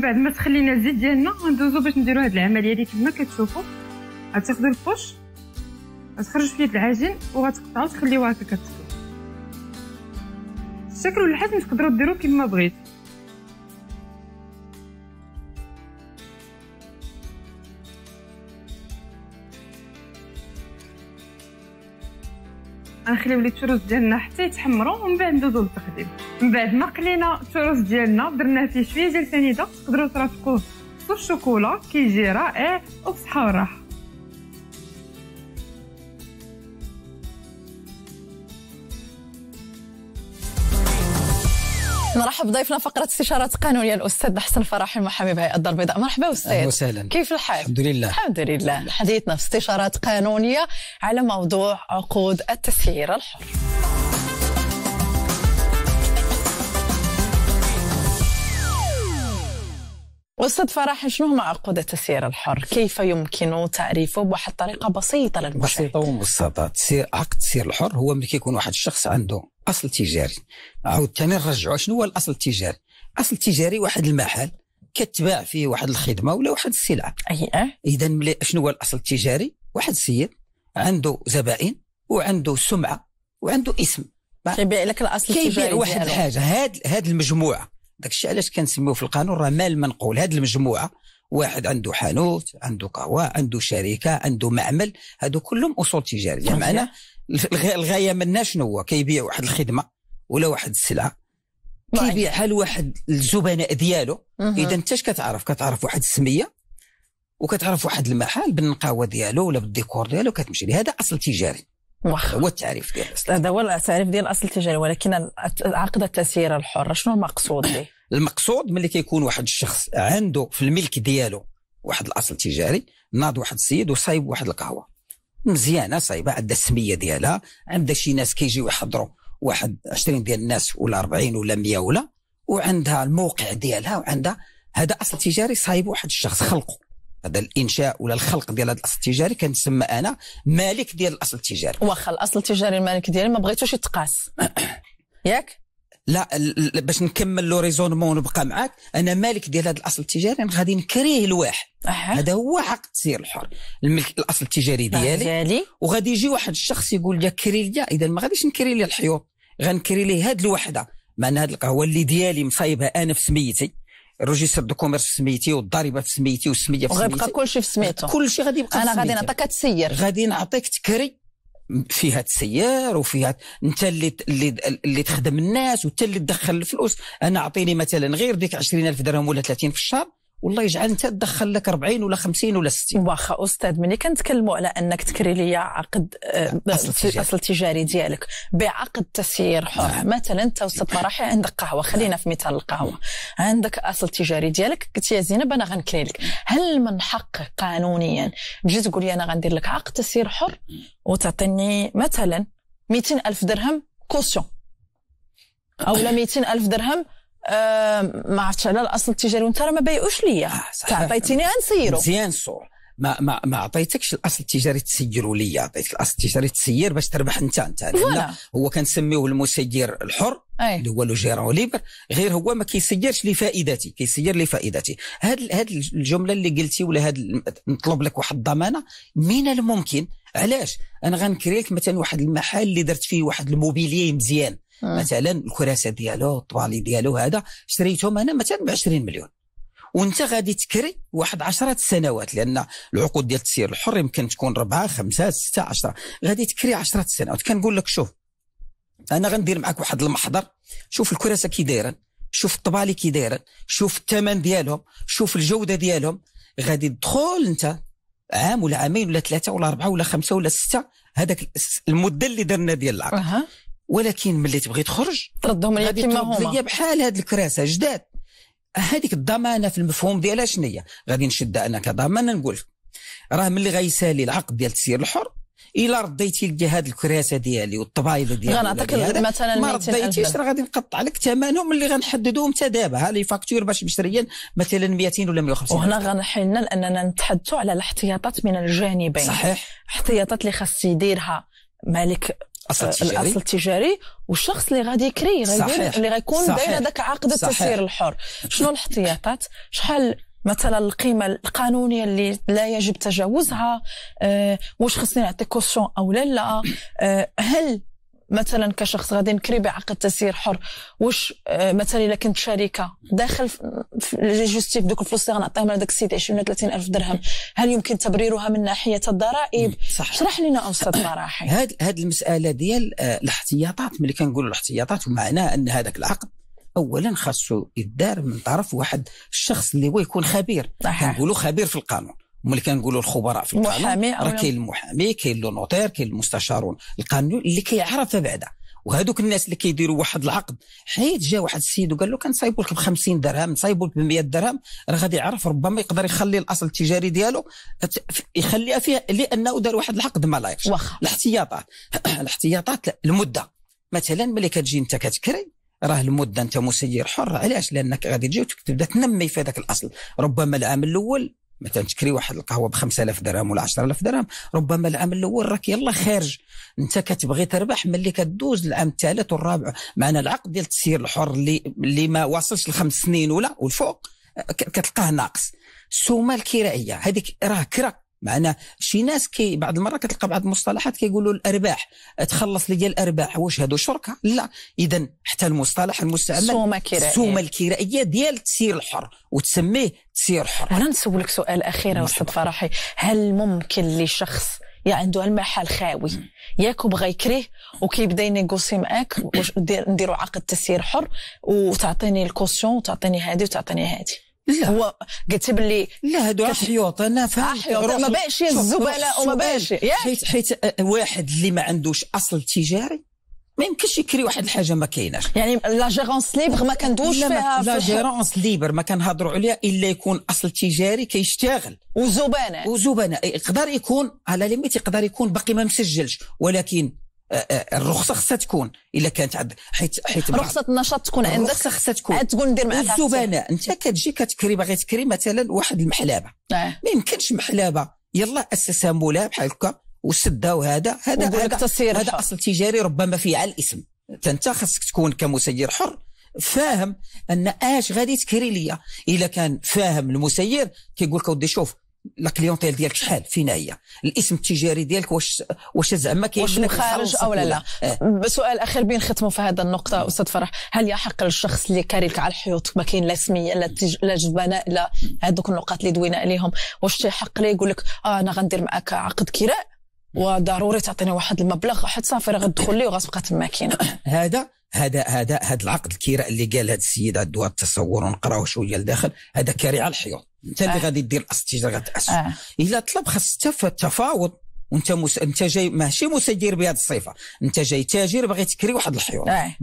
من بعد ما تخلينا الزيت ديالنا غندوزو باش نديرو هاد العمليه اللي كما كتشوفوا غتاخذوا الفوش غتخرج فيه العجين وغتقطعوا تخليوها هكا كتسكر الشكل والحجم تقدروا ديروه كما بغيتو غنخليو لي التروس ديالنا حتى يتحمروا ومن بعد ندوزو للتقديم من بعد ما قلينا التروس ديالنا درناه فيه شويه ديال سنيده تقدروا ترافقوه في الشوكولا كيجي رائع إيه، وبصحه وراحه نرحب بضيفنا فقرة استشارات قانونية الأستاذ حسن فرح المحامي بهيئة الدار البيضاء مرحبا أستاذ أهلا وسهلا كيف الحال؟ الحمد لله الحمد لله حديثنا في استشارات قانونية على موضوع عقود التسيير الحر أستاذ فرح شنو هما عقود التسيير الحر؟ كيف يمكن تعريفه بواحد الطريقة بسيطة للمشاهد؟ بسيطة ومبسطة عقد التسيير الحر هو ملي كيكون واحد الشخص عنده الاصل التجاري عاوتاني نرجعوا شنو هو الاصل التجاري الاصل التجاري واحد المحل كتباع فيه واحد الخدمه ولا واحد السلعه اه اذا شنو هو الاصل التجاري واحد السيد عنده زبائن وعنده سمعه وعنده اسم كيبيع لك الاصل التجاري كيبيع واحد الحاجه هاد هاد المجموعه داك الشيء علاش كنسميوه في القانون راه مال منقول هاد المجموعه واحد عنده حانوت عنده قهوه عنده شركه عنده معمل هادو كلهم اصول تجاريه معناه الغايه منا شنو هو كيبيع واحد الخدمه ولا واحد السلعه كيبيعها لواحد الزبناء ديالو اذا انت اش كتعرف كتعرف واحد السميه وكتعرف واحد المحل بالنقاوه ديالو ولا بالديكور ديالو كتمشي لي هذا اصل تجاري واخا هو التعريف ديال الاصل هذا هو التعريف ديال الاصل التجاري ولكن عقد التسيير الحر شنو المقصود به؟ <coughs> المقصود ملي كيكون واحد الشخص عنده في الملك ديالو واحد الاصل تجاري ناض واحد السيد وصايب واحد القهوه مزيانه صعيبه عندها السميه ديالها عندها شي ناس كيجيو يحضروا واحد 20 ديال الناس ولا 40 ولا 100 ولا وعندها الموقع ديالها وعندها هذا اصل تجاري صايب واحد الشخص خلقه هذا الانشاء ولا الخلق ديال هذا الاصل التجاري كنسمى انا مالك ديال الاصل التجاري واخا الاصل التجاري المالك ديالي ما بغيتوش يتقاس <coughs> ياك لا باش نكمل لو ريزونمون ونبقى معاك انا مالك ديال هذا الاصل التجاري غادي نكريه الواحد هذا هو حق التسير الحر الملك الاصل التجاري ديالي وغادي يجي واحد الشخص يقول لي كري لي اذا ما غاديش نكري لي الحيوط غنكري لي هذه الوحده معناها هذه القهوه اللي ديالي مصايبها انا في سميتي الروجيستر دو كوميرس في سميتي والضريبه في سميتي والسميه في سميتي وغيبقى كل شيء في سميتو كل شيء غادي يبقى انا غادي نعطيك تسير غادي نعطيك تكري فيها تسير وفيها انت اللي اللي اللي تخدم الناس وانت اللي تدخل الفلوس انا اعطيني مثلا غير ديك 20000 درهم ولا 30 في الشهر والله يجعل انت تدخل لك 40 ولا 50 ولا 60 واخا استاذ ملي كنتكلموا على انك تكري لي عقد آه، اصل تجاري, أصل تجاري ديالك بعقد تسيير حر نعم. مثلا انت وسط مراحل عندك قهوه خلينا في مثال القهوه عندك اصل تجاري ديالك قلت يا زينب انا غنكري لك هل من حق قانونيا تجي تقول لي انا غندير لك عقد تسيير حر وتعطيني مثلا 200 الف درهم كوسيون او 200 الف درهم أه، ما عرفتش على الاصل التجاري وانت راه ما بايعوش ليا آه، عطيتيني غنسيرو مزيان صح ما ما ما عطيتكش الاصل التجاري تسيروا ليا عطيتك الاصل التجاري تسير باش تربح انت انت لا هو كنسميوه المسير الحر أي. اللي هو لو جيرون ليبر غير هو ما كيسيرش لفائدتي كيسير لفائدتي هاد هاد الجمله اللي قلتي ولا هاد نطلب لك واحد الضمانه من الممكن علاش انا غنكري لك مثلا واحد المحل اللي درت فيه واحد الموبيليي مزيان آه. مثلا الكراسه ديالو الطوالي ديالو هذا شريتهم انا مثلا ب 20 مليون وانت غادي تكري واحد 10 سنوات لان العقود ديال التسيير الحر يمكن تكون اربعه خمسه سته عشرة غادي تكري 10 سنوات كنقول لك شوف انا غندير معك واحد المحضر شوف الكراسه كي دايره شوف الطبالي كي دايره شوف الثمن ديالهم شوف الجوده ديالهم غادي تدخل انت عام ولا عامين ولا ثلاثه ولا اربعه ولا خمسه ولا سته هذاك المده اللي درنا ديال العقد ولكن ملي تبغي تخرج تردهم ليا كيما هما بحال هاد الكراسه جداد هذيك الضمانه في المفهوم ديالها شنو غادي نشدها انا كضمانه نقول راه ملي غيسالي العقد ديال التسيير الحر الا رديتي لي هاد الكراسه ديالي والطبايله ديالي غنعطيك مثلا ما رديتيش راه غادي نقطع لك ثمنهم اللي غنحددهم حتى دابا ها لي فاكتور باش مشريا مثلا 200 ولا 150 وهنا غنحلنا لاننا نتحدثوا على الاحتياطات من الجانبين صحيح احتياطات اللي خاص يديرها مالك الاصل التجاري آه، الاصل التجاري والشخص اللي غادي يكري اللي غيكون داير هذاك عقد التسيير الحر شنو الاحتياطات شحال مثلا القيمه القانونيه اللي لا يجب تجاوزها أه واش خصني نعطي كوسيون او لا لا أه هل مثلا كشخص غادي نكري بعقد تسيير حر واش آه، مثلا الا كنت شركه داخل لي جوستيف دوك الفلوس اللي غنعطيهم لهذاك السيد 20 ولا 30 الف درهم هل يمكن تبريرها من ناحيه الضرائب صح اشرح لنا استاذ فراحي <coughs> هاد هاد المساله ديال آه، الاحتياطات ملي كنقولوا الاحتياطات ومعناه ان هذاك العقد اولا خاصو يدار من طرف واحد الشخص اللي هو يكون خبير كنقولوا خبير في القانون ملي كنقولوا الخبراء في القانون محامي راه كاين المحامي كاين لو نوتير كاين المستشارون القانون اللي كيعرف بعدا وهذوك الناس اللي كيديروا واحد العقد حيت جا واحد السيد وقال له كنصايبوا لك ب 50 درهم نصايبوا لك ب 100 درهم راه غادي يعرف ربما يقدر يخلي الاصل التجاري ديالو يخليها فيها لانه دار واحد العقد ما لايقش الاحتياطات <clears throat> الاحتياطات المده مثلا ملي كتجي انت كتكري راه المده انت مسير حر علاش لانك غادي تجي وتبدا تنمي في هذاك الاصل ربما العام الاول مثلا تشري واحد القهوه ب 5000 درهم ولا 10000 درهم ربما العام الاول راك يلا خارج انت كتبغي تربح ملي كدوز العام الثالث والرابع معنا العقد ديال التسيير الحر اللي اللي ما واصلش لخمس سنين ولا والفوق كتلقاه ناقص السومه الكرائيه هذيك راه كرا معنا شي ناس كي بعض المرات كتلقى بعض المصطلحات كيقولوا الارباح تخلص لي ديال الارباح واش هادو شركه لا اذا حتى المصطلح المستعمل السومه الكرائيه السومه الكرائيه ديال تسير الحر وتسميه تسير حر وانا نسولك سؤال اخير استاذ فرحي هل ممكن لشخص يا عنده المحل خاوي ياك بغا يكريه وكيبدا ينيغوسي معاك واش نديرو عقد تسيير حر وتعطيني الكوسيون وتعطيني هذه وتعطيني هذه لا هو قلت لي لا هادو حيوط انا فهمت ما باش الزباله وما باش حيت حيت أه، واحد اللي ما عندوش اصل تجاري ما يمكنش يكري واحد الحاجه ما كايناش يعني لا جيرونس ليبر ما كندوش فيها لا جيرونس ليبر ما كنهضروا عليها الا يكون اصل تجاري كيشتغل وزبناء وزبناء يقدر يكون على ليميت يقدر يكون باقي ما مسجلش ولكن الرخصه خصها تكون الا كانت عندك حيت حيت رخصه النشاط تكون عندك الرخصه خصها تكون آه، تكون دير معاك الزبناء انت كتجي كتكري باغي تكري مثلا واحد المحلابه آه. ما يمكنش محلابه يلا اسسها مولاها بحال هكا وسدها وهذا هذا هذا, هذا اصل تجاري ربما فيه على الاسم انت خاصك تكون كمسير حر فاهم ان اش غادي تكري ليا الا كان فاهم المسير كيقول لك ودي شوف لا كليونتيل ديالك شحال فينا هي الاسم التجاري ديالك واش واش زعما كاين واش خارج او لا لا أه. سؤال اخير بين ختموا في هذا النقطه استاذ فرح هل يحق للشخص اللي لك على الحيوط ما كاين لا سميه لا تج... لا جبناء لا هذوك النقاط اللي دوينا عليهم واش يحق لي يقول لك اه انا غندير معاك عقد كراء وضروري تعطيني واحد المبلغ واحد صافي راه غتدخل لي وغتبقى تما هنا هذا هذا هذا هذا العقد الكراء اللي قال هذا السيد عنده التصور ونقراوه شويه لداخل هذا كاري على الحيوط انت اللي آه. غادي دير الاستجاره غتاسس آه. الا طلب خاص تفاوض وانت مس... انت جاي ماشي مسجل بهذه الصفه انت جاي تاجر باغي تكري واحد الحيوان آه.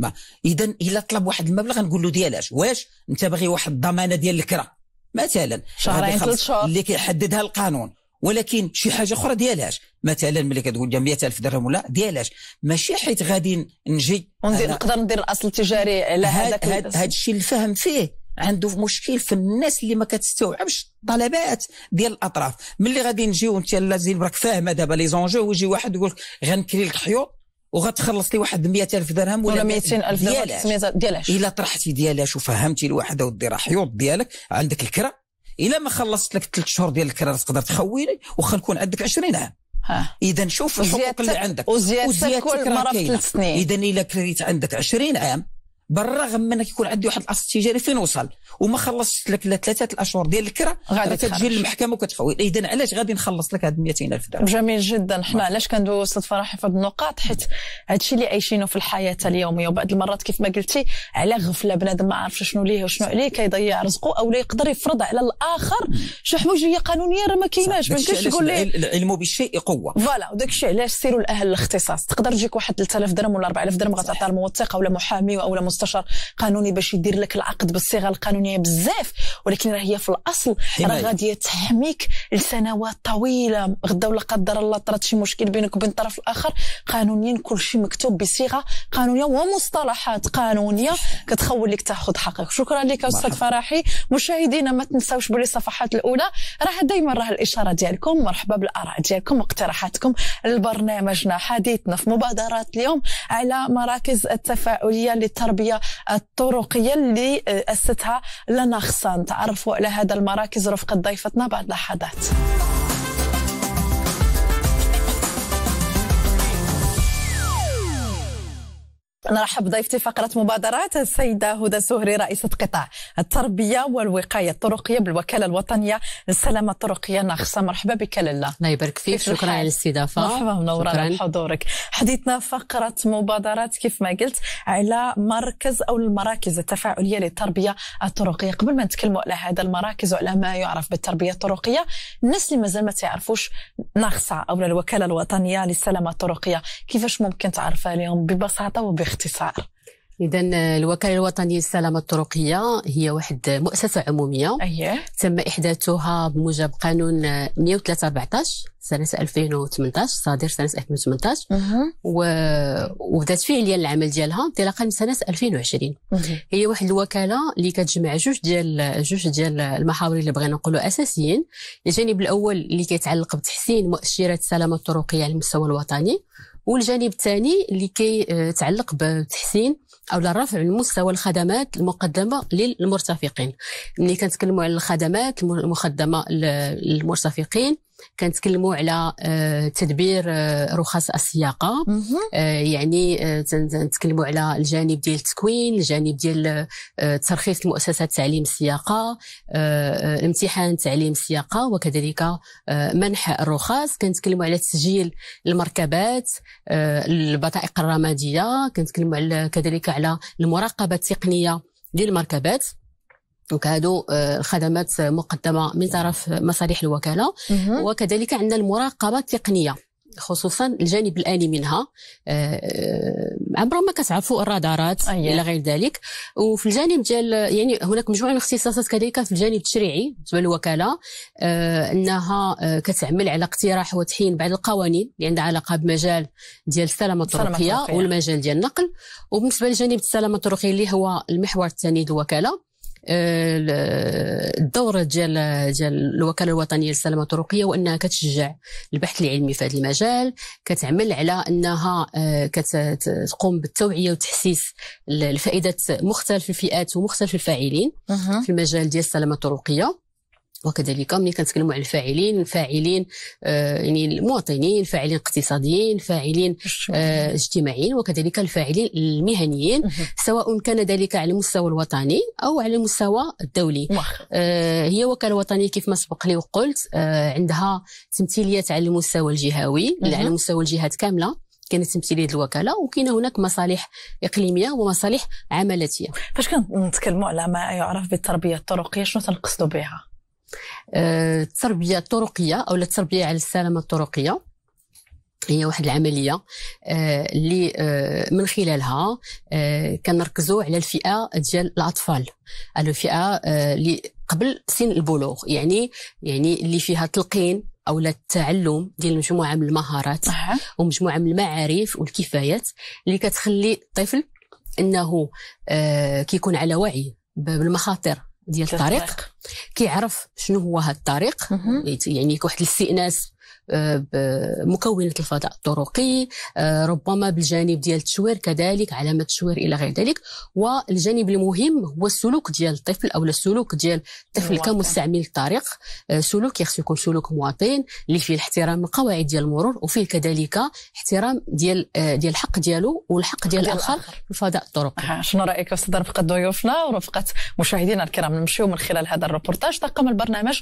اذا الا طلب واحد المبلغ نقول له ديالاش واش انت باغي واحد الضمانه ديال الكره مثلا شهرين ثلاث شهور اللي كيحددها القانون ولكن شي حاجه اخرى ديالاش مثلا ملي كتقول 100000 درهم ولا ديالاش ماشي حيت غادي نجي ونزيد نقدر ندير الاصل التجاري على هذاك هذا الشيء الفهم فيه عنده مشكل في الناس اللي ما كتستوعبش الطلبات ديال الاطراف ملي غادي نجيو انت لازم راك فاهمه دابا لي زونجو ويجي واحد يقول غنكري لك حيوط وغتخلص لي واحد 100000 درهم ولا 200000 درهم ديالاش الا طرحتي ديالاش وفهمتي الوحده ودي راه حيوط ديالك عندك الكره الا ما خلصت لك ثلاث شهور ديال الكره تقدر تخويني وخا نكون عندك 20 عام اذا شوف الحقوق اللي عندك وزيادتك كل مره في ثلاث سنين اذا الا كريت عندك 20 عام بالرغم من انك يكون عندي واحد الاصل التجاري فين وصل وما خلصت لك لا ثلاثه الاشهر ديال الكره غادي تجي للمحكمه وكتفوي اذا علاش غادي نخلص لك هاد 200000 درهم جميل جدا حنا علاش كندوز صد فرح في هاد النقاط حيت هادشي اللي عايشينه في الحياه اليوميه وبعض المرات كيف ما قلتي على غفله بنادم ما عارفش شنو ليه وشنو عليه كيضيع رزقه او لا يقدر يفرض على الاخر شي حوايج هي قانونيه راه ما كايناش ما يمكنش تقول لك العلم بالشيء قوه فوالا وداك الشيء علاش سيروا الاهل الاختصاص تقدر تجيك واحد 3000 درهم ولا 4000 درهم غتعطيها لموثق ولا محامي ولا مستشار قانوني باش يدير لك العقد بالصيغه القانونيه بزاف ولكن راه هي في الاصل راه غادي تحميك لسنوات طويله غدا ولا قدر الله طرات شي مشكل بينك وبين الطرف الاخر قانونيا كل شيء مكتوب بصيغه قانونيه ومصطلحات قانونيه كتخول لك تاخذ حقك شكرا لك استاذ فرحي مشاهدينا ما تنساوش بلي الصفحات الاولى راه دائما راه الاشاره ديالكم مرحبا بالاراء ديالكم واقتراحاتكم لبرنامجنا حديثنا في مبادرات اليوم على مراكز التفاعليه للتربيه هي الطرقيه اللي اسستها آه، لنا خصان تعرفوا على هذا المراكز رفقه ضيفتنا بعد لحظات نرحب بضيفتي فقرة مبادرات السيدة هدى سهري رئيسة قطاع التربية والوقاية الطرقية بالوكالة الوطنية للسلامة الطرقية ناقصة مرحبا بك لالا الله يبارك فيك شكرا على الاستضافة مرحبا منورة بحضورك حديثنا فقرة مبادرات كيف ما قلت على مركز أو المراكز التفاعلية للتربية الطرقية قبل ما نتكلموا على هذا المراكز وعلى ما يعرف بالتربية الطرقية الناس اللي مازال ما تعرفوش ناقصة أو الوكالة الوطنية للسلامة الطرقية كيفاش ممكن تعرفها اليوم ببساطة وباختصار باختصار إذا الوكالة الوطنية للسلامة الطرقية هي واحد مؤسسة عمومية أيه. تم إحداثها بموجب قانون 113 سنة 2018 صادر سنة 2018 و... وبدات فعليا العمل ديالها انطلاقا من سنة 2020 مه. هي واحد الوكالة اللي كتجمع جوج ديال جوج ديال المحاور اللي بغينا نقولوا أساسيين الجانب الأول اللي كيتعلق بتحسين مؤشرات السلامة الطرقية على المستوى الوطني والجانب الثاني اللي كيتعلق بتحسين او رفع المستوى الخدمات المقدمه للمرتفقين ملي كنتكلموا على الخدمات المقدمه للمرتفقين كنتكلموا على آه، تدبير آه، رخص السياقه آه، يعني نتكلموا على الجانب ديال التكوين الجانب ديال ترخيص المؤسسه تعليم السياقه امتحان تعليم السياقه وكذلك منح الرخص كنتكلموا على تسجيل المركبات البطائق الرماديه كنتكلموا كذلك على المراقبه التقنيه للمركبات دونك هادو الخدمات آه، مقدمه من طرف مصالح الوكاله وكذلك عندنا المراقبه التقنيه خصوصا الجانب الالي منها آه، آه، عبر ما كتعرفوا الرادارات أيه. الى غير ذلك وفي الجانب ديال يعني هناك مجموعه من الاختصاصات كذلك في الجانب التشريعي بالنسبه للوكاله انها كتعمل على اقتراح وتحين بعض القوانين اللي عندها علاقه بمجال ديال السلامه الطرقيه والمجال ديال النقل وبالنسبه للجانب السلامه الطرقيه اللي هو المحور الثاني للوكاله آه، الدوره ديال ديال الوكاله الوطنيه للسلامه الطرقيه وانها كتشجع البحث العلمي في هذا المجال كتعمل على انها آه، كتقوم بالتوعيه وتحسيس الفائده مختلف الفئات ومختلف الفاعلين في المجال ديال السلامه الطرقيه وكذلك ملي كنتكلموا على الفاعلين الفاعلين آه يعني المواطنين فاعلين اقتصاديين فاعلين آه اجتماعيين وكذلك الفاعلين المهنيين سواء كان ذلك على المستوى الوطني او على المستوى الدولي آه هي وكاله وطنيه كيف ما سبق لي وقلت آه عندها تمثيليات على المستوى الجهوي على مستوى الجهات كامله كانت تمثيليه الوكاله وكاين هناك مصالح اقليميه ومصالح عملتيه فاش كنتكلموا على ما يعرف بالتربيه الطرقيه شنو تنقصدوا بها التربيه آه، الطرقيه او التربيه على السلامه الطرقيه هي واحد العمليه آه، اللي آه، من خلالها كنركزوا على الفئه ديال الاطفال على الفئه اللي قبل سن البلوغ يعني يعني اللي فيها تلقين او التعلم ديال مجموعه من المهارات ومجموعه من المعارف والكفايات اللي كتخلي الطفل انه كيكون على وعي بالمخاطر ديال الطريق كيعرف شنو هو هذا الطريق يعني واحد الاستئناس آه، بمكونة الفضاء الطرقي آه، ربما بالجانب ديال التشوير كذلك علامة التشوير إلى غير ذلك والجانب المهم هو السلوك ديال الطفل أو السلوك ديال الطفل كمستعمل الطريق آه، سلوك يخص يكون سلوك مواطن اللي فيه الاحترام القواعد ديال المرور وفيه كذلك احترام ديال ديال الحق ديالو والحق ديال الآخر في الفضاء الطرقي شنو رأيك أستاذ رفقة ضيوفنا ورفقة مشاهدينا الكرام نمشيو من خلال هذا الروبورتاج طاقم البرنامج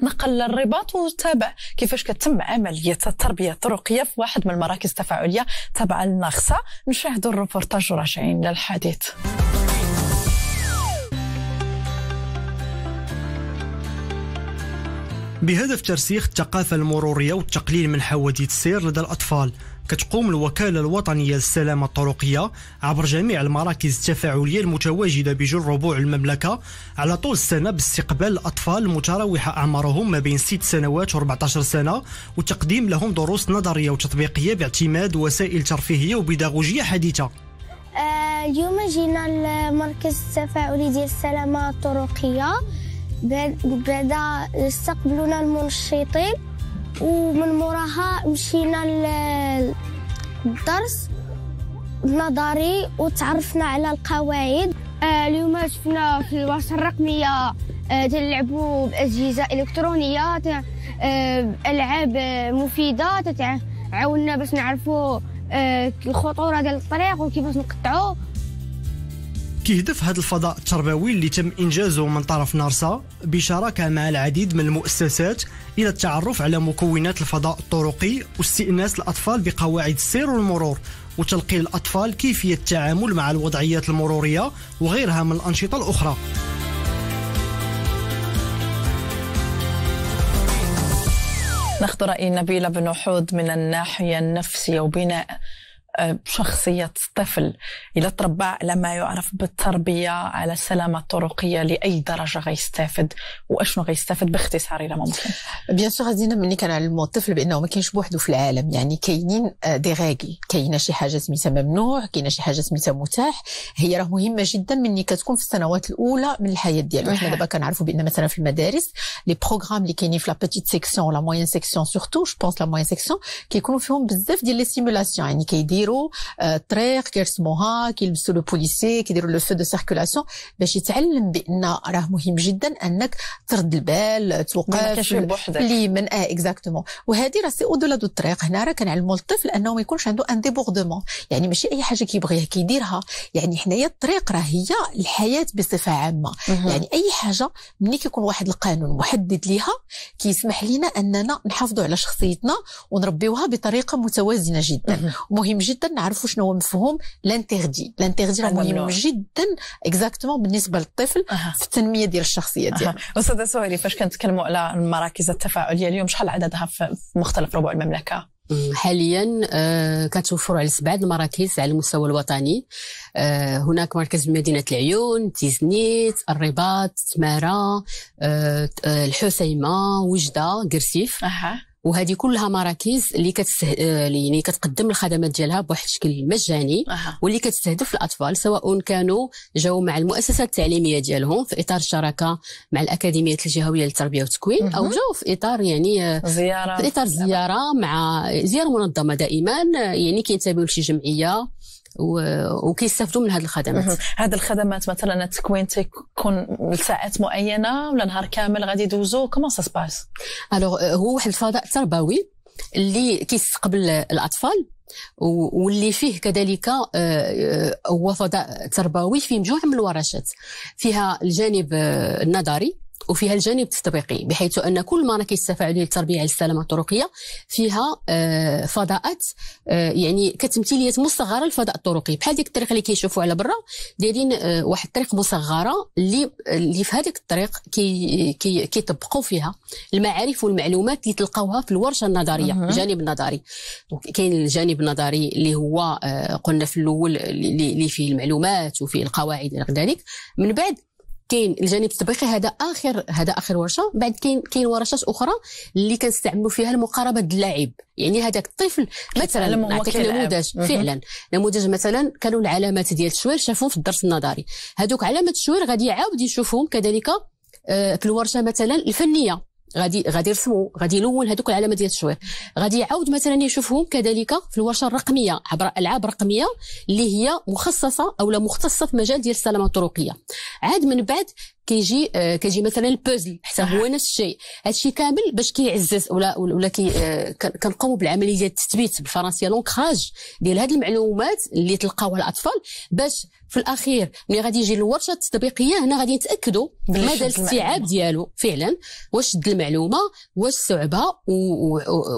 تنقل للرباط وتابع كيفاش كتم عملية التربية الطرقية في واحد من المراكز التفاعلية تبع الناخسة نشاهد الروبورتاج راجعين للحديث بهدف ترسيخ الثقافة المرورية والتقليل من حوادث السير لدى الأطفال كتقوم الوكالة الوطنية للسلامة الطرقية عبر جميع المراكز التفاعلية المتواجدة بجل ربوع المملكة على طول السنة باستقبال الأطفال المتراوحة أعمارهم ما بين 6 سنوات و 14 سنة وتقديم لهم دروس نظرية وتطبيقية باعتماد وسائل ترفيهية وبيداغوجية حديثة آه، اليوم جينا المركز التفاعلي ديال السلامة الطرقية بعد استقبلونا المنشطين ومن موراها مشينا للدرس نظري وتعرفنا على القواعد آه، اليوم شفنا في الورشة الرقمية آه، تلعبوا بأجهزة إلكترونية آه، ألعاب مفيدة تتعاوننا باش نعرفوا الخطورة ديال الطريق وكيفاش نقطعوه كيهدف هذا الفضاء التربوي اللي تم انجازه من طرف نارسا بشراكه مع العديد من المؤسسات الى التعرف على مكونات الفضاء الطرقي واستئناس الاطفال بقواعد السير والمرور وتلقين الاطفال كيفيه التعامل مع الوضعيات المروريه وغيرها من الانشطه الاخرى ناخذ رأي نبيلة بن حود من الناحية النفسية وبناء آه، شخصية الطفل إلى تربى على ما يعرف بالتربية على السلامة الطرقية لأي درجة غيستافد وأشنو غيستافد باختصار إلى ممكن بيان سور غادينا ملي كنعلموا الطفل بأنه ما كاينش بوحدو في العالم يعني كاينين دي آه، غاكي كاينه شي حاجة سميتها ممنوع كاينه شي حاجة سميتها متاح هي راه مهمة جدا مني كتكون في السنوات الأولى من الحياة ديالو حنا دابا كنعرفوا بأن مثلا في المدارس لي بروغرام اللي كاينين في لا بيتيت سيكسيون لا موين سيكسيون سورتو جو بونس لا موين سيكسيون كيكونوا فيهم بزاف ديال لي سيمولاسيون يعني كيدير يديروا الطريق كيرسموها كيلبسوا لو بوليسي كيديروا لو فو دو سيركولاسيون باش يتعلم بان راه مهم جدا انك ترد البال توقف اللي من اه اكزاكتومون وهذه راه سي اودولا دو الطريق هنا راه كنعلموا الطفل انه ما يكونش عنده ان ديبوردمون يعني ماشي اي حاجه كيبغيها كيديرها يعني حنايا الطريق راه هي الحياه بصفه عامه يعني اي حاجه ملي كيكون واحد القانون محدد ليها كيسمح لينا اننا نحافظوا على شخصيتنا ونربيوها بطريقه متوازنه جدا مهم جدا جدا نعرفوا شنو هو مفهوم لانتيغدي لانتيغدي راه مهم جدا اكزاكتومون بالنسبه للطفل أه. في التنميه ديال الشخصيه ديالو استاذه سوري فاش كنتكلموا على المراكز التفاعليه اليوم شحال عددها في مختلف ربوع المملكه حاليا آه، كتوفر على سبعه المراكز على المستوى الوطني آه، هناك مركز مدينه العيون تيزنيت الرباط تماره آه، الحسيمه وجده قرسيف أه. وهذه كلها مراكز اللي كتسه... يعني كتقدم الخدمات ديالها بواحد الشكل مجاني أه. واللي كتستهدف الاطفال سواء كانوا جاوا مع المؤسسه التعليميه ديالهم في اطار الشراكه مع الاكاديميه الجهويه للتربيه والتكوين او جاوا في اطار يعني آه، زياره في اطار زياره مع زياره منظمه دائما آه، يعني كينتميوا لشي جمعيه وكيستافدوا من هذه الخدمات هذه الخدمات مثلا التكوين تكون لساعات معينه ولا نهار كامل غادي يدوزو كومون سا سباس الوغ euh, هو واحد الفضاء تربوي اللي كيستقبل الاطفال واللي فيه كذلك آه، آه، هو فضاء تربوي فيه مجموعه من الورشات فيها الجانب آه، النظري وفيها الجانب التطبيقي بحيث ان كل مراكز التفاعليه للتربيه على السلامه الطرقيه فيها آه، فضاءات آه، يعني كتمثيليه مصغره للفضاء الطرقي بحال ديك الطريق اللي كيشوفوا على برا دايرين آه، واحد الطريق مصغره اللي اللي في هذيك الطريق كي كيطبقوا فيها المعارف والمعلومات اللي تلقاوها في الورشه النظريه الجانب النظري كاين الجانب النظري اللي هو قلنا في الاول اللي فيه المعلومات وفيه القواعد الى ذلك من بعد كاين الجانب التطبيقي هذا اخر هذا اخر ورشه بعد كاين كاين ورشات اخرى اللي كنستعملوا فيها المقاربه اللاعب يعني هذاك الطفل مثلا نعطيك نموذج فعلا نموذج مثلا كانوا العلامات ديال التشوير شافوهم في الدرس النظري هذوك علامات التشوير غادي يعاود يشوفهم كذلك آه، في الورشه مثلا الفنيه غادي غادي يرسموا غادي يلون هذوك العلامات ديال التشويه غادي يعاود مثلا يشوفهم كذلك في الورشه الرقميه عبر العاب رقميه اللي هي مخصصه او لا مختصه في مجال ديال السلامه الطرقيه عاد من بعد كيجي آه، كيجي مثلا البوزل حتى هو نفس الشيء هادشي كامل باش كيعزز ولا ولا كي آه، كنقوموا بالعمليه التثبيت بالفرنسيه لونكراج ديال هاد المعلومات اللي تلقاوها الاطفال باش في الاخير ملي غادي يجي الورشه التطبيقيه هنا غادي نتاكدوا مدى الاستيعاب ديالو فعلا واش شد المعلومه واش استوعبها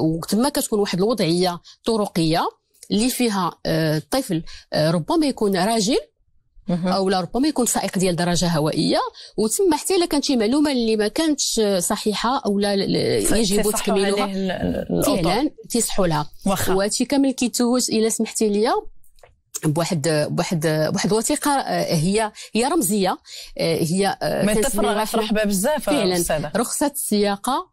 وتما كتكون واحد الوضعيه طرقيه اللي فيها آه، الطفل ربما يكون راجل او لربما يكون سائق ديال درجه هوائيه وتما حتى الا كانت شي معلومه اللي ما كانتش صحيحه او لا يجب تكميلها فعلا تيصحوا لها وهادشي كامل كيتوج الا سمحتي لي بواحد بواحد بواحد الوثيقه آه، هي هي رمزيه آه، هي آه، ما تفرغ فرحبه بزاف فعلا رخصه السياقه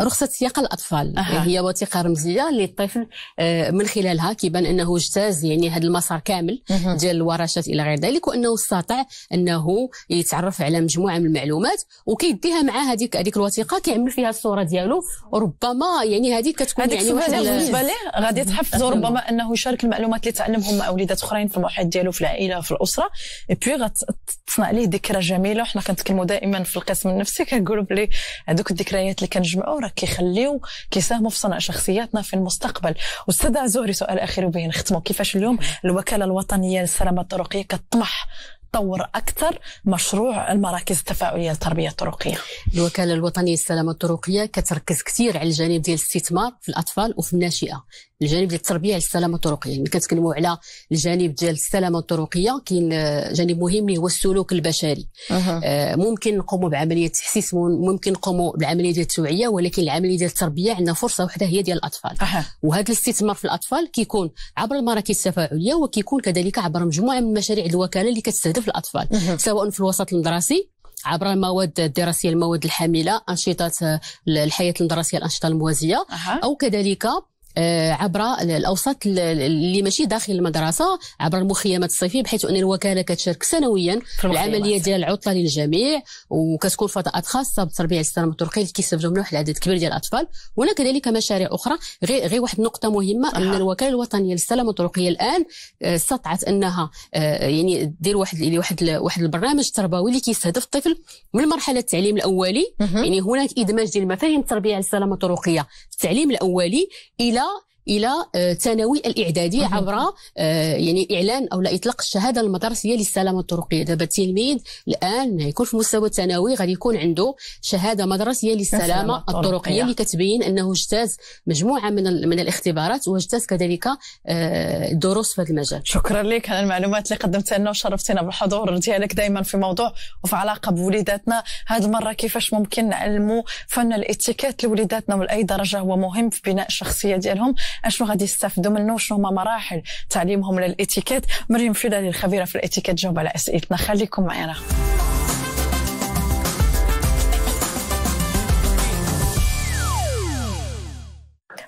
رخصة سياق الأطفال أه. هي وثيقة رمزية للطفل آه، من خلالها كيبان أنه اجتاز يعني هذا المسار كامل ديال الورشات إلى غير ذلك وأنه استطاع أنه يتعرف على مجموعة من المعلومات وكيديها مع هذيك هذيك الوثيقة كيعمل فيها الصورة ديالو وربما يعني هذيك كتكون هذيك يعني واحد بالنسبة ليه غادي تحفزو ربما أنه يشارك المعلومات اللي تعلمهم مع وليدات أخرين في المحيط ديالو في العائلة في الأسرة إي بوي غتصنع ليه ذكرى جميلة وحنا كنتكلموا دائما في القسم النفسي كنقولوا بلي هذوك الذكريات اللي كنجمعوا راه كيخليو كيساهموا في صنع شخصياتنا في المستقبل استاذه زهري سؤال اخير وبه نختموا كيفاش اليوم الوكاله الوطنيه للسلامه الطرقيه كطمح تطور اكثر مشروع المراكز التفاعليه للتربيه الطرقيه. الوكاله الوطنيه للسلامه الطرقيه كتركز كثير على الجانب ديال الاستثمار في الاطفال وفي الناشئه، الجانب ديال التربيه على السلامه الطرقيه ملي يعني كنتكلموا على الجانب ديال السلامه الطرقيه كاين جانب مهم اللي هو السلوك البشري أه. آه ممكن نقوموا بعمليه تحسيس ممكن نقوموا بعمليه ديال التوعيه ولكن العمليه ديال التربيه عندنا فرصه واحده هي ديال الاطفال أه. وهذا الاستثمار في الاطفال كيكون عبر المراكز التفاعليه وكيكون كذلك عبر مجموعه من مشاريع الوكاله اللي كتستهدف الاطفال أه. سواء في الوسط المدرسي عبر المواد الدراسيه المواد الحامله انشطه الحياه الدراسيه الانشطه الموازيه أه. او كذلك آه، عبر الاوساط اللي ماشي داخل المدرسه عبر المخيمات الصيفيه بحيث ان الوكاله كتشارك سنويا في العمليه ديال العطله للجميع وكتكون فضاءات خاصه بالتربيه السلام الطرقيه اللي كيستافدوا منها واحد العدد كبير ديال الاطفال وهنا كذلك مشاريع اخرى غير غير واحد النقطه مهمه آه. ان الوكاله الوطنيه للسلام الطرقيه الان آه، استطعت انها آه، يعني دير واحد واحد واحد البرنامج تربوي اللي كيستهدف الطفل من مرحله التعليم الاولي يعني هناك ادماج ديال مفاهيم التربيه على السلام الطرقيه التعليم الاولي الى الى آه، الثانوي الاعدادي عبر آه، يعني اعلان او لا اطلاق الشهاده المدرسيه للسلامه الطرقيه دابا التلميذ الان يكون في المستوى الثانوي غادي يكون عنده شهاده مدرسيه للسلامه الطرقيه اللي كتبين انه اجتاز مجموعه من من الاختبارات واجتاز كذلك الدروس آه، في هذا المجال شكرا لك على المعلومات اللي قدمتها لنا وشرفتينا بالحضور ديالك دائما في موضوع وفي علاقه بوليداتنا هذه المره كيفاش ممكن نعلموا فن الاتيكيت لوليداتنا ولاي درجه هو مهم في بناء الشخصيه ديالهم اشنو غادي يستافدوا منه شنو هما مراحل تعليمهم للاتيكيت مريم فيلا الخبيره في الاتيكيت جاوب على اسئلتنا خليكم معنا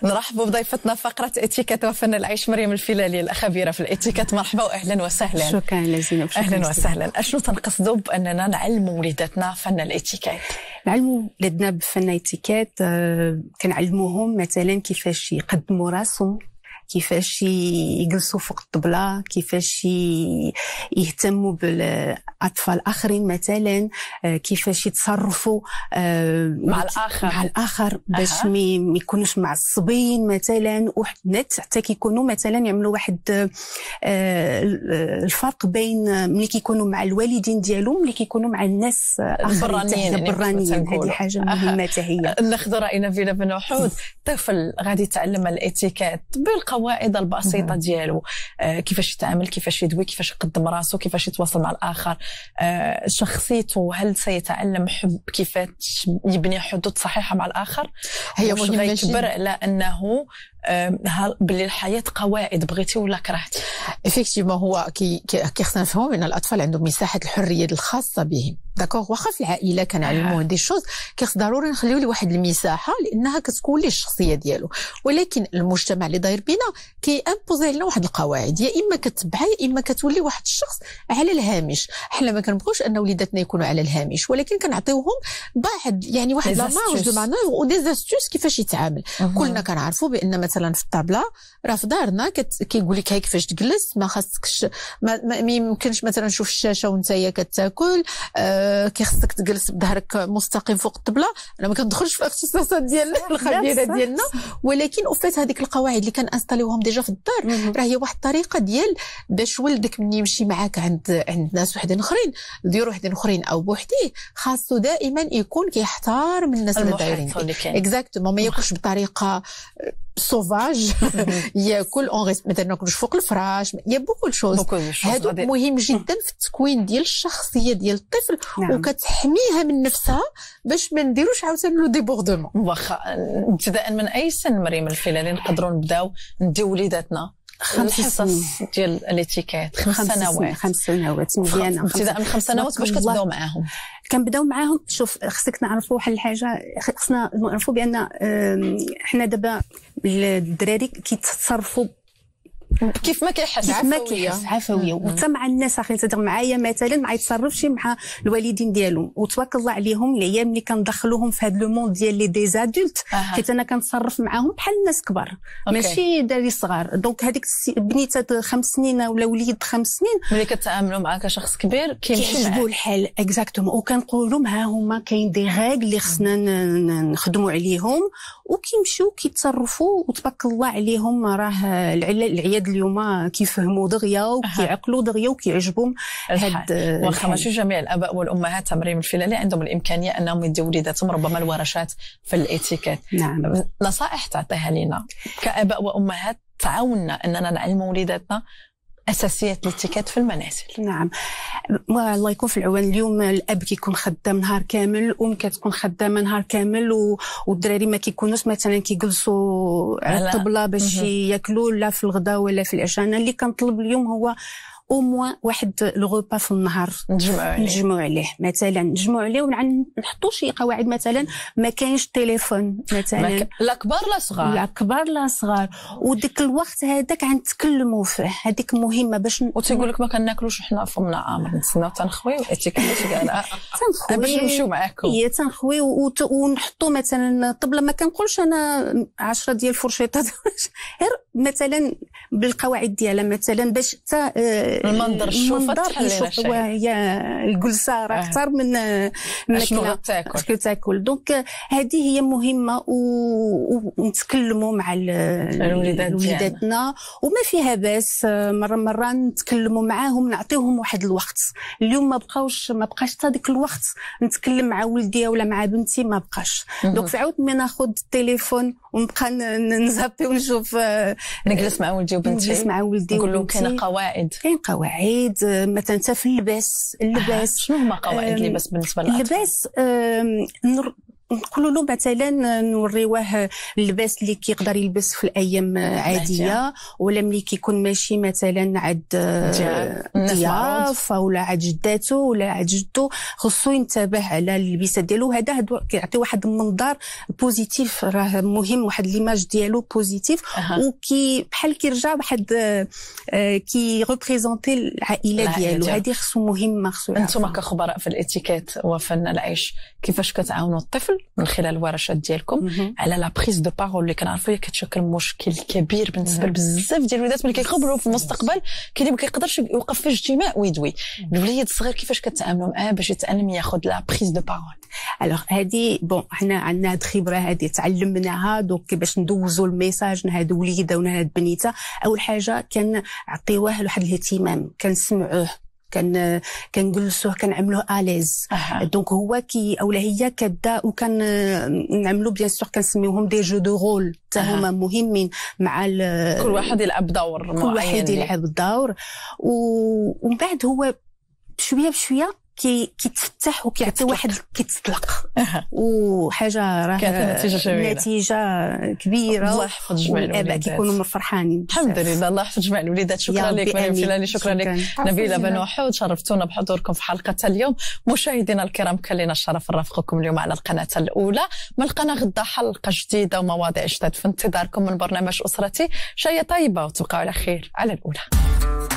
نرحب بضيفتنا فقرة اتيكيت وفن العيش مريم الفلالي الخبيرة في الاتيكيت مرحبا وأهلا وسهلا شكرا لزينة أهلا وسهلا أشنو تنقصدوا بأننا نعلموا وليداتنا فن الاتيكيت نعلموا ولادنا بفن اتيكيت آه، كنعلموهم مثلا كيفاش يقدموا راسهم كيفاش يجلسوا فوق الطبله كيفاش يهتموا بالاطفال الاخرين مثلا آه، كيفاش يتصرفوا آه، مع الاخر مع الاخر باش ما يكونوش معصبين مثلا وحنت حتى كيكونوا مثلا يعملوا واحد آه، الفرق بين ملي كيكونوا مع الوالدين ديالهم ملي كيكونوا مع الناس البرانيين البرانيين هذه حاجه مهمه حتى هي ناخذ راينا فينا بنوحود طفل غادي يتعلم الاتيكيت بالقوة القواعد البسيطه ديالو آه كيفاش يتعامل كيفاش يدوي كيفاش يقدم راسو كيفاش يتواصل مع الاخر آه شخصيته هل سيتعلم حب كيفاش يبني حدود صحيحه مع الاخر هي مهمه غيكبر على انه باللي الحياه قواعد بغيتي ولا كرهتي افكتيفمون هو كي كي خصنا نفهموا ان الاطفال عندهم مساحه الحريه الخاصه بهم داكوغ واخا في العائله كنعلموه آه. دي شوز كيخص ضروري نخليو له واحد المساحه لانها كتكون ليه الشخصيه ديالو ولكن المجتمع اللي داير بينا كيامبوزي علينا واحد القواعد يا اما كتبعها يا اما كتولي واحد الشخص على الهامش حنا ما كنبغيوش ان وليداتنا يكونوا على الهامش ولكن كنعطيوهم بعض يعني واحد لا مارج دو مانور ودي زاستوس كيفاش يتعامل كلنا كنعرفوا بان مثلا في الطابله راه في دارنا كيقول لك هاي كيفاش تجلس ما خاصكش ما يمكنش مثلا نشوف الشاشه وانت هي كتاكل آه كيخصك تجلس بظهرك مستقيم فوق الطبله انا ما كندخلش في الاختصاصات ديال <laughs> الخبيره ديالنا <laughs> ولكن وفات هذيك القواعد اللي كان انستاليوهم ديجا في الدار راه هي واحد الطريقه ديال باش ولدك من يمشي معاك عند عند ناس وحدين اخرين ديروا وحدين اخرين او بوحديه خاصو دائما يكون كيحتار من الناس اللي دايرين اكزاكتومون يعني. ما ياكلش بطريقه سو آه، سوفاج ياكل اون مثلا ما ناكلوش فوق الفراش يا بوكو شوز هادو مهم جدا في التكوين ديال الشخصيه ديال الطفل نعم. وكتحميها من نفسها باش ما نديروش عاوتاني لو ديبوردمون واخا ابتداء من اي سن مريم الفيلالين نقدروا نبداو نديو وليداتنا خمس الحصص ديال الاتيكيت خمس سنوات خمس سنوات مزيانه ابتداء من خمس سنوات باش كتبداو معاهم كنبداو معاهم شوف خصك نعرفوا واحد الحاجه خصنا نعرفوا بان حنا دابا الدراري كيتصرفوا كيف ما كيحس كيف ما كيحس عفويه وحتى مع الناس اخي تهضر معايا مثلا ما يتصرفش مع الوالدين ديالهم وتوكل الله عليهم الايام اللي كندخلوهم في هذا لو موند ديال لي ديزادولت حيت انا كنتصرف معاهم بحال الناس كبار ماشي دراري صغار دونك هذيك بنيته خمس سنين ولا وليد خمس سنين ملي كتعاملوا معاه كشخص كبير كيحسبوا الحال اكزاكتومون وكنقولوا ها هما كاين دي غاغ اللي خصنا نخدموا عليهم وكيمشيو كيتصرفوا وتبارك الله عليهم راه العياد اليوم كيفهموا دغيا وكيعقلوا دغيا وكيعجبهم هاد واخا ماشي جميع الاباء والامهات تمريم الفلالي عندهم الامكانيه انهم يديو وليداتهم ربما الورشات في الاتيكيت نعم نصائح تعطيها لنا كاباء وامهات تعاوننا اننا نعلموا وليداتنا اساسيات الاتيكيت في المنازل نعم الله يكون في العوان اليوم الاب كيكون خدام نهار كامل الام كتكون خدامه نهار كامل و... والدراري ما كيكونوش مثلا كيجلسوا على الطبله باش ياكلوا لا في الغداء ولا في العشاء انا اللي كنطلب اليوم هو او موان واحد الغوبا في النهار نجمعوا عليه نجمعوا عليه مثلا نجمعوا عليه ونحطوا شي قواعد مثلا ما كاينش التليفون مثلا ك... لا كبار لا صغار لا كبار لا صغار وديك الوقت هذاك غنتكلموا فيه هذيك مهمه باش ن... وتيقول لك ما كناكلوش حنا فمنا عامر آه، نتسناو تنخوي تيكلمش باش نمشيو معاكم هي تنخوي ونحطوا مثلا طبله ما كنقولش انا 10 ديال الفرشيطات غير <laughs> مثلا بالقواعد ديالها مثلا باش حتى آه، المنظر الشوفه الشوفه وهي الجلسه راه اكثر من الماكله شنو تاكل دونك هذه هي مهمه ونتكلموا مع وليداتنا وما فيها باس آه، مره مره نتكلموا معاهم نعطيهم واحد الوقت اليوم ما بقاوش ما بقاش حتى ذاك الوقت نتكلم مع ولدي ولا مع بنتي ما بقاش دونك عاود ناخذ التليفون ونبقى نزابي ونشوف آه، آه، نجلس مع ولدي وبنتي نجلس مع ولدي نقول لهم كاين قواعد كاين قواعد آه، مثلا حتى في اللباس اللباس شنو هما قواعد اللباس بالنسبه للاطفال اللباس نقولوا له مثلا نوريوه اللباس اللي كيقدر يلبس في الايام عاديه ولا ملي كيكون ماشي مثلا عند ضياف ولا عند جداته ولا عند جدو خصو ينتبه على اللبسه ديالو هذا كيعطي واحد المنظر بوزيتيف راه مهم واحد ليماج ديالو بوزيتيف أه. وكي بحال كيرجع واحد آه، كي ريبريزونتي العائله ديالو هذه خصو مهمه خصو انتم كخبراء في الاتيكيت وفن العيش كيفاش كتعاونوا الطفل الفصل من خلال الورشات ديالكم على لا بريز دو بارول اللي كنعرفوا هي كتشكل مشكل كبير بالنسبه لبزاف ديال الولادات ملي كيخبروا في المستقبل كاين اللي ما كيقدرش يوقف في اجتماع ويدوي الوليد الصغير كيفاش كتعاملوا معاه باش يتعلم ياخذ لا بريز دو بارول الوغ هادي بون حنا عندنا هاد الخبره هادي تعلمناها دوك كيفاش ندوزوا الميساج لهاد وليده ولا هاد بنيته اول حاجه كنعطيوه واحد الاهتمام كنسمعوه كان كنجلسوه كنعملوه اليز دونك هو كي او هي كدا وكان نعملو بيان سور كنسميوهم دي جو دو رول حتى هما مهمين مع كل واحد يلعب دور كل واحد يلعب دور ومن بعد هو شويه بشويه كي كيتفتح وكيعطي واحد كيتطلق وحاجه راه نتيجه جميله نتيجه كبيره الله يحفظ جميع الاباء كيكونوا فرحانين الحمد لله الله يحفظ جميع الوليدات شكرا لك مريم فلاني شكرا لك نبيله بن وحود شرفتونا بحضوركم في حلقه اليوم مشاهدينا الكرام كان لنا الشرف نرافقكم اليوم على القناه الاولى القناه غدا حلقه جديده ومواضيع جداد في انتظاركم من برنامج اسرتي شاي طيبه وتبقوا على خير على الاولى